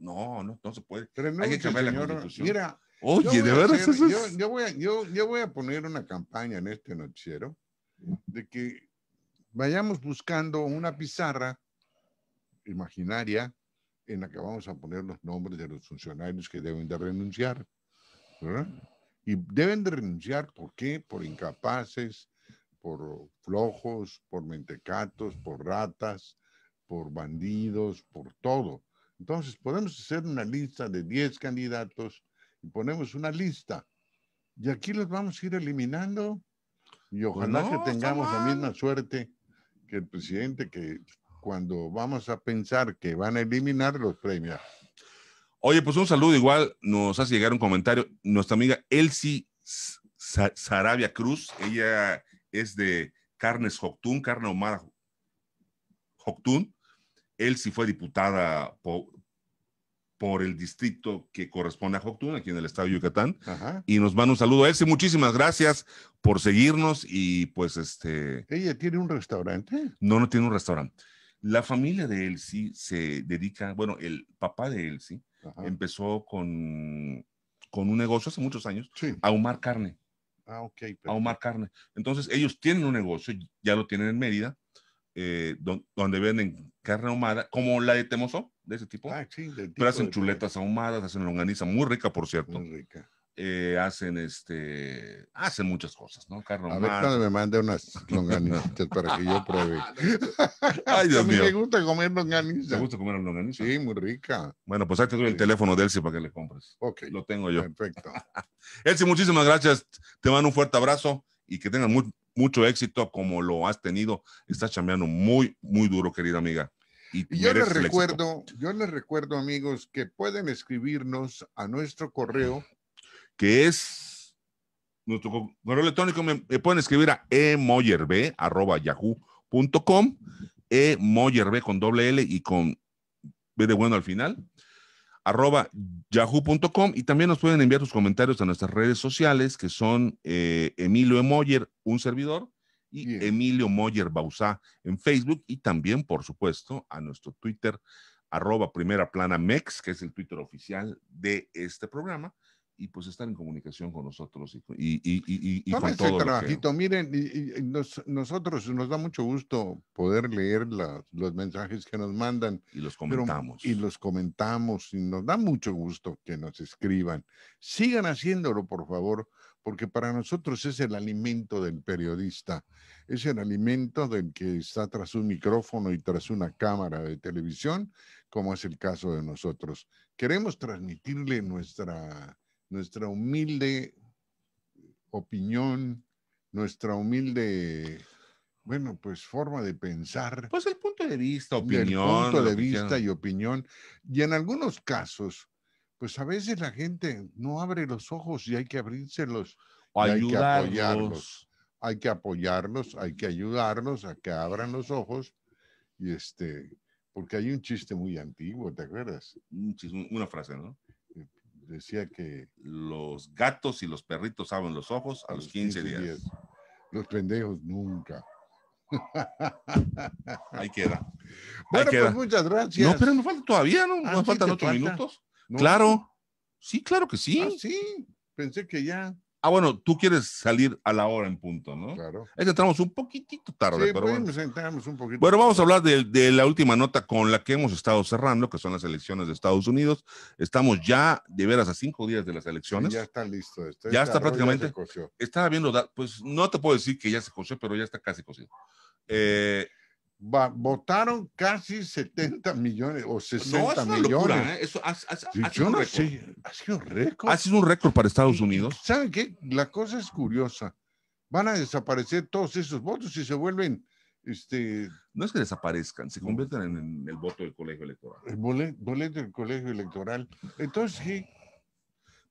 No, no, no se puede. hay que cambiar la constitución. Mira, Oye, de verdad. yo, yo, voy a, yo, yo voy a poner una campaña en este noticiero de que vayamos buscando una pizarra imaginaria en la que vamos a poner los nombres de los funcionarios que deben de renunciar. Y deben de renunciar, ¿por qué? Por incapaces, por flojos, por mentecatos, por ratas, por bandidos, por todo. Entonces, podemos hacer una lista de 10 candidatos y ponemos una lista. Y aquí los vamos a ir eliminando y ojalá que tengamos la misma suerte que el presidente que cuando vamos a pensar que van a eliminar los premios. Oye, pues un saludo igual, nos hace llegar un comentario nuestra amiga Elsie Sarabia Cruz, ella es de Carnes Joctún, Carne Omar Joctún. Elsie fue diputada por, por, el distrito que corresponde a Joctún, aquí en el estado de Yucatán. Y nos manda un saludo a Elsie, muchísimas gracias por seguirnos y pues este... ¿Ella tiene un restaurante? No, no tiene un restaurante. La familia de Elsie se dedica, bueno, el papá de Elsie empezó con, con un negocio hace muchos años, a ahumar carne. Ah, ok. A ahumar carne. Entonces, ellos tienen un negocio, ya lo tienen en Mérida, eh, donde venden carne ahumada, como la de Temoso, de ese tipo. Ah, sí, del tipo Pero hacen chuletas ahumadas, hacen longaniza, muy rica, por cierto. Muy rica. Eh, hacen este, hacen muchas cosas, ¿no? Carlos. A ver cuando me mande unas longanizas para que yo pruebe. Ay, Dios Me gusta comer longanizas me gusta comer longaniza? Sí, muy rica. Bueno, pues ahí te el teléfono de Elsie para que le compres. Lo tengo yo. Perfecto. Elsie, muchísimas gracias. Te mando un fuerte abrazo y que tengas muy, mucho éxito como lo has tenido. Estás chambeando muy, muy duro, querida amiga. Y, yo les recuerdo, yo les recuerdo, amigos, que pueden escribirnos a nuestro correo que es nuestro correo electrónico. Me, pueden escribir a emoyerb.yahoo.com, emoyerb con doble L y con B de bueno al final, yahoo.com y también nos pueden enviar sus comentarios a nuestras redes sociales que son eh, Emilio Emoyer, un servidor, y Emilio Moyer Bausá en Facebook y también, por supuesto, a nuestro Twitter, arroba primera plana mex, que es el Twitter oficial de este programa y pues estar en comunicación con nosotros y, y, y, y con este todo trabajito. Miren, nosotros nos da mucho gusto poder leer los mensajes que nos mandan. Y los comentamos. y los comentamos y nos da mucho gusto que nos escriban. Sigan haciéndolo, por favor, porque para nosotros es el alimento del periodista, es el alimento del que está tras un micrófono y tras una cámara de televisión, como es el caso de nosotros. Queremos transmitirle nuestra nuestra humilde opinión, nuestra humilde, bueno, pues forma de pensar. Pues el punto de vista, opinión. El punto de vista y opinión. Y en algunos casos, pues a veces la gente no abre los ojos y hay que abrírselos. O hay que Hay que apoyarlos, hay que ayudarlos a que abran los ojos. Y este, porque hay un chiste muy antiguo, ¿te acuerdas? Una frase, ¿no? decía que los gatos y los perritos abren los ojos a, los 15, días. Los pendejos nunca. Ahí queda. Bueno, pues muchas gracias. No, pero nos falta todavía, ¿no? nos ah, faltan otros minutos. Claro. Sí, claro que sí. Ah, sí, pensé que ya. Ah, bueno, tú quieres salir a la hora en punto, ¿no? Claro. Ahí entramos un poquitito tarde, sí, pero pues, bueno. un poquito. Bueno, vamos a hablar de, de, la última nota con la que hemos estado cerrando, que son las elecciones de Estados Unidos. Estamos ya de veras a cinco días de las elecciones. ya está listo. ya está, prácticamente. estaba viendo, pues no te puedo decir que ya se coció, pero ya está casi cocido. Eh, votaron casi 70 millones o 60 millones. Eso ha, sido un récord. para Estados Unidos. ¿Saben qué? La cosa es curiosa. Van a desaparecer todos esos votos y se vuelven este, no es que desaparezcan, se conviertan en, el voto del colegio electoral. El boleto del colegio electoral. Entonces, ¿qué,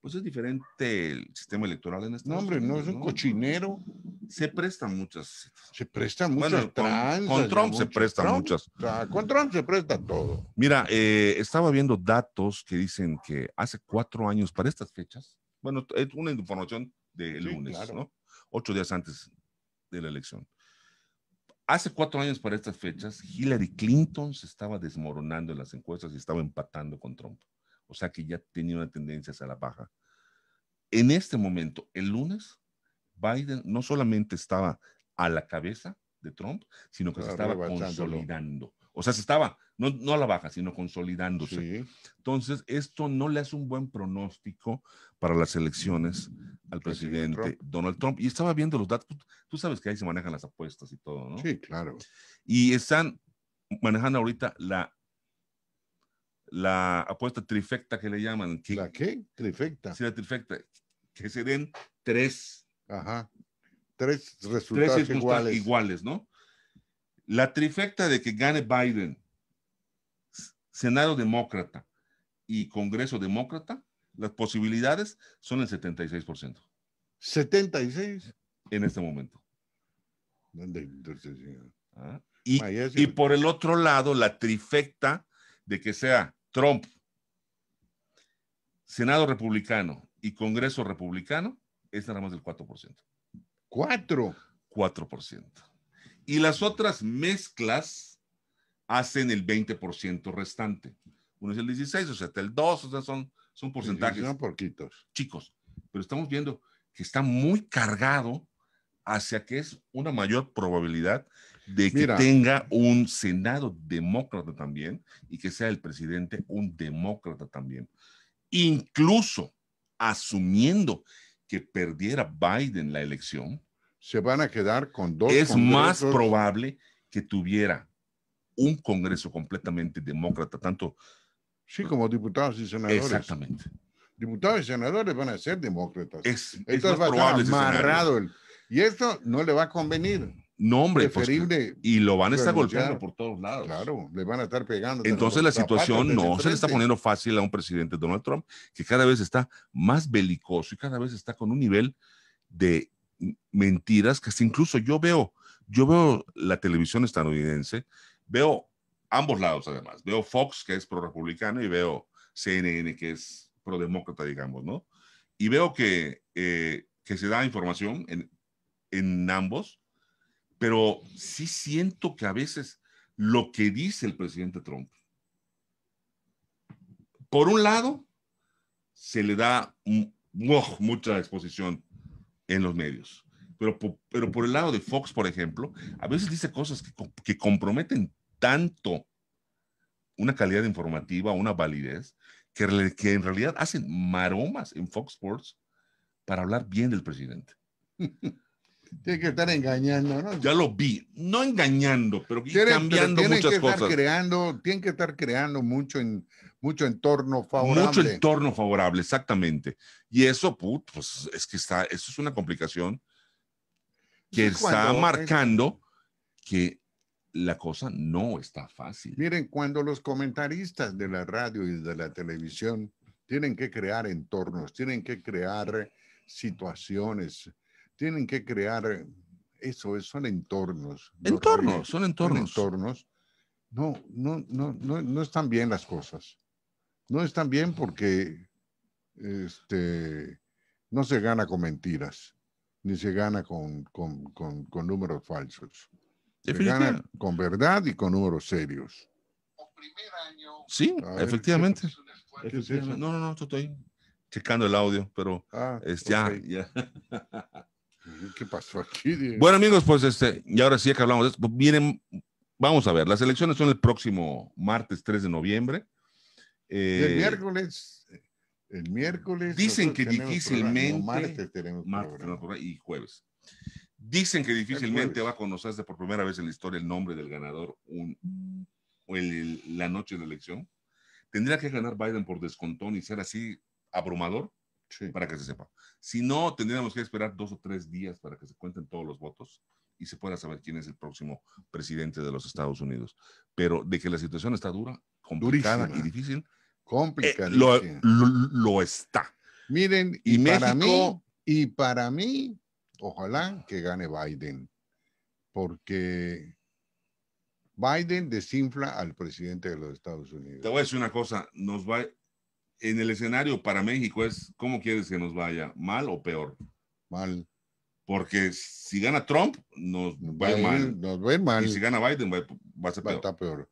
pues es diferente el sistema electoral en este No, hombre, no, es un cochinero. Se prestan muchas. Se prestan muchas con, Trump se prestan muchas. Con Trump se presta todo. Mira, eh, estaba viendo datos que dicen que hace cuatro años, para estas fechas, bueno, es una información de lunes, ¿no? Ocho días antes de la elección. Hace cuatro años para estas fechas, Hillary Clinton se estaba desmoronando en las encuestas y estaba empatando con Trump. O sea que ya tenía una tendencia hacia la baja. En este momento, el lunes, Biden no solamente estaba a la cabeza de Trump, sino que se estaba consolidando. O sea, se estaba, no, a la baja, sino consolidándose. Entonces, esto no le hace un buen pronóstico para las elecciones al presidente, Donald Trump. Y estaba viendo los datos, tú sabes que ahí se manejan las apuestas y todo, ¿no? Sí, claro. Y están manejando ahorita la la apuesta trifecta que le llaman. ¿La qué? Trifecta. Sí, la trifecta. Que se den tres. Ajá. Tres resultados iguales. iguales, ¿no? La trifecta de que gane Biden, Senado demócrata y Congreso demócrata, las posibilidades son el 76%. 76. En este momento. Ah, y, y, por el otro lado, la trifecta de que sea Trump, Senado republicano y Congreso republicano es nada más del 4%. ¿Cuatro? 4%. Y las otras mezclas hacen el 20% restante. Uno es el 16, o sea, hasta el 2, o sea, son, son porcentajes. Son porquitos. Chicos, pero estamos viendo que está muy cargado hacia que es una mayor probabilidad de que tenga un Senado demócrata también y que sea el presidente un demócrata también. Incluso asumiendo que perdiera Biden la elección, se van a quedar con dos. Es más probable que tuviera un Congreso completamente demócrata, tanto... Sí, como diputados y senadores. Exactamente. Diputados y senadores van a ser demócratas. Es, va a amarrado. El, y esto no le va a convenir no, hombre, pues, y lo van a estar golpeando por todos lados. Claro, le van a estar pegando. Entonces la situación no se le está poniendo fácil a un presidente Donald Trump, que cada vez está más belicoso y cada vez está con un nivel de mentiras que hasta incluso yo veo, yo veo la televisión estadounidense, veo ambos lados además, veo Fox que es pro republicano y veo CNN que es pro demócrata, digamos, ¿no? Y veo que, eh, que se da información en, en ambos pero sí siento que a veces lo que dice el presidente Trump, por un lado, se le da mucha exposición en los medios, pero, pero por el lado de Fox, por ejemplo, a veces dice cosas que, comprometen tanto una calidad informativa, una validez, que, que en realidad hacen maromas en Fox Sports para hablar bien del presidente. Tiene que estar engañando, ¿no? Ya lo vi, no engañando, pero cambiando muchas que cosas. Estar creando, tiene que estar creando mucho, en, mucho entorno favorable. Mucho entorno favorable, exactamente. Y eso, put, pues es que está, eso es una complicación que está marcando que la cosa no está fácil. Miren, cuando los comentaristas de la radio y de la televisión tienen que crear entornos, tienen que crear situaciones, tienen que crear eh, eso, eh, son entornos. Entornos, son entornos. entornos. No, no, no, no, no están bien las cosas. No están bien porque este, no se gana con mentiras, ni se gana con, con, con, con números falsos. Se gana con verdad y con números serios. Sí, efectivamente. No, no, no, estoy checando el audio, pero ah, es, este, ya, ya. ¿Qué pasó aquí? Bueno, amigos, pues este, y ahora sí que hablamos de esto, pues, vienen, vamos a ver, las elecciones son el próximo martes 3 de noviembre. el eh, miércoles. El miércoles. Dicen que difícilmente. Martes tenemos martes, y jueves. Dicen que difícilmente va a conocerse por primera vez en la historia el nombre del ganador un, la noche de la elección. Tendría que ganar Biden por descontón y ser así abrumador para que se sepa. Si no, tendríamos que esperar dos o tres días para que se cuenten todos los votos y se pueda saber quién es el próximo presidente de los Estados Unidos. Pero de que la situación está dura, complicada y difícil, eh, complicada. lo, está. Miren, y, para mí, y para mí, ojalá que gane Biden, porque Biden desinfla al presidente de los Estados Unidos. Te voy a decir una cosa, nos va, en el escenario para México es cómo quieres que nos vaya, mal o peor. Mal. Porque si gana Trump, nos va mal. Y si gana Biden, va, a ser peor. Estar peor.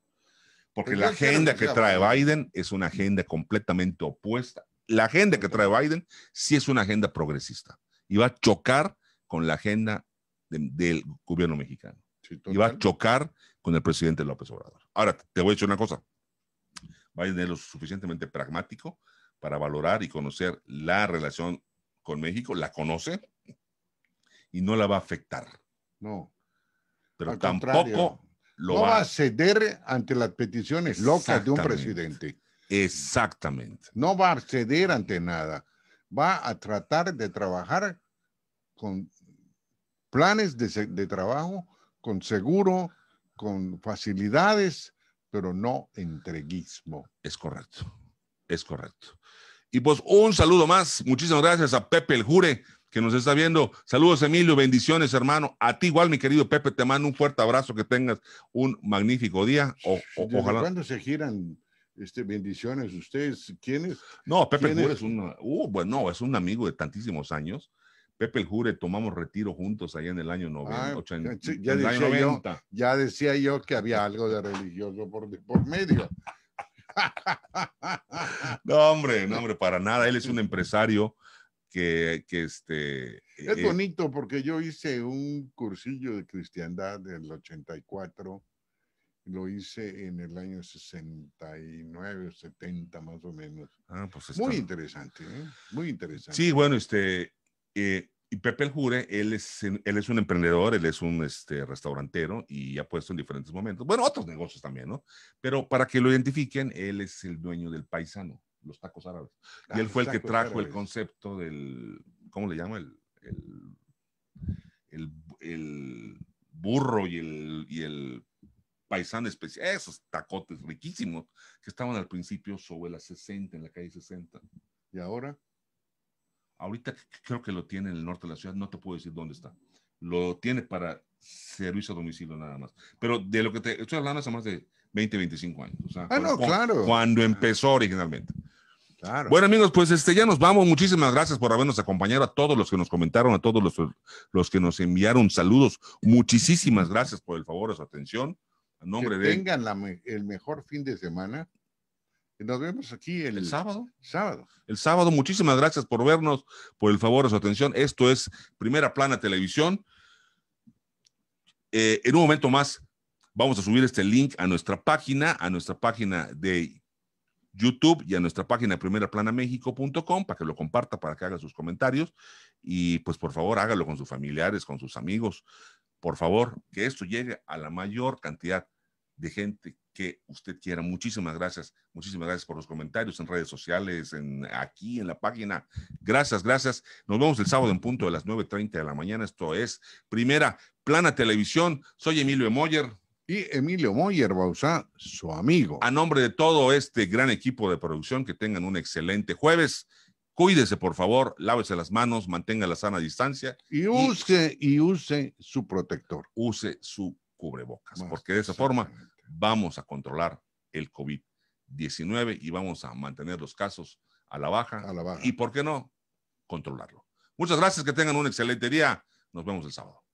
Porque la agenda que, trae Biden es una agenda completamente opuesta. La agenda que trae Biden sí es una agenda progresista y va a chocar con la agenda del gobierno mexicano. y va a chocar con el presidente López Obrador. Ahora, te voy a decir una cosa a es lo suficientemente pragmático para valorar y conocer la relación con México, la conoce y no la va a afectar. No. Pero tampoco lo va a ceder ante las peticiones locas de un presidente. Exactamente. No va a ceder ante nada. Va a tratar de trabajar con planes de, de trabajo, con seguro, con facilidades pero no entreguismo. Es correcto, es correcto. Y pues un saludo más. Muchísimas gracias a Pepe el Jure que nos está viendo. Saludos Emilio, bendiciones hermano. A ti igual mi querido Pepe, te mando un fuerte abrazo, que tengas un magnífico día. O, ojalá. ¿Cuándo se giran? Este, bendiciones, ustedes, ¿quiénes? No, Pepe el Jure es un, uh, bueno, es un amigo de tantísimos años Pepe el Jure tomamos retiro juntos allá en el año 90. Ah, ya, decía yo que había algo de religioso por, medio. no, hombre, no, hombre, para nada. Él es un empresario que, este... Es eh, bonito porque yo hice un cursillo de cristiandad del 84. Lo hice en el año 69, 70 más o menos. Ah, pues está... Muy interesante, ¿eh? muy interesante. Sí, bueno, este, eh, y Pepe el Jure, él es, él es un emprendedor, él es un este, restaurantero y ha puesto en diferentes momentos, bueno, otros negocios también, ¿no? Pero para que lo identifiquen, él es el dueño del paisano, los tacos árabes. y ah, él fue el que trajo el concepto del, ¿cómo le llama? El, el, burro y el, y el paisano especial, esos tacotes riquísimos que estaban al principio sobre la 60, en la calle 60. ¿Y ahora? Ahorita creo que lo tiene en el norte de la ciudad, no te puedo decir dónde está. Lo tiene para servicio a domicilio nada más. Pero de lo que te estoy hablando hace más de 20, 25 años. ah, no, claro. Cuando empezó originalmente. Claro. Bueno, amigos, pues este, ya nos vamos. Muchísimas gracias por habernos acompañado a todos los que nos comentaron, a todos los, que nos enviaron saludos. Muchísimas gracias por el favor de su atención. A nombre que de... tengan el mejor fin de semana. Nos vemos aquí el, sábado. Sábado. El sábado. Muchísimas gracias por vernos, por el favor de su atención. Esto es Primera Plana Televisión. Eh, en un momento más vamos a subir este link a nuestra página, a nuestra página de YouTube y a nuestra página primeraplanamexico.com para que lo comparta, para que haga sus comentarios y pues por favor hágalo con sus familiares, con sus amigos. Por favor, que esto llegue a la mayor cantidad de gente que usted quiera. Muchísimas gracias, muchísimas gracias por los comentarios en redes sociales, en, aquí en la página. Gracias, gracias. Nos vemos el sábado en punto de las 9.30 de la mañana. Esto es Primera Plana Televisión. Soy Emilio Moyer. Y Emilio Moyer Bausá, su amigo. A nombre de todo este gran equipo de producción, que tengan un excelente jueves. Cuídese, por favor, lávese las manos, mantenga la sana distancia. Y use, y use su protector. Use su cubrebocas, porque de esa forma vamos a controlar el COVID-19 y vamos a mantener los casos a la baja y, ¿por qué no?, controlarlo. Muchas gracias, que tengan un excelente día. Nos vemos el sábado.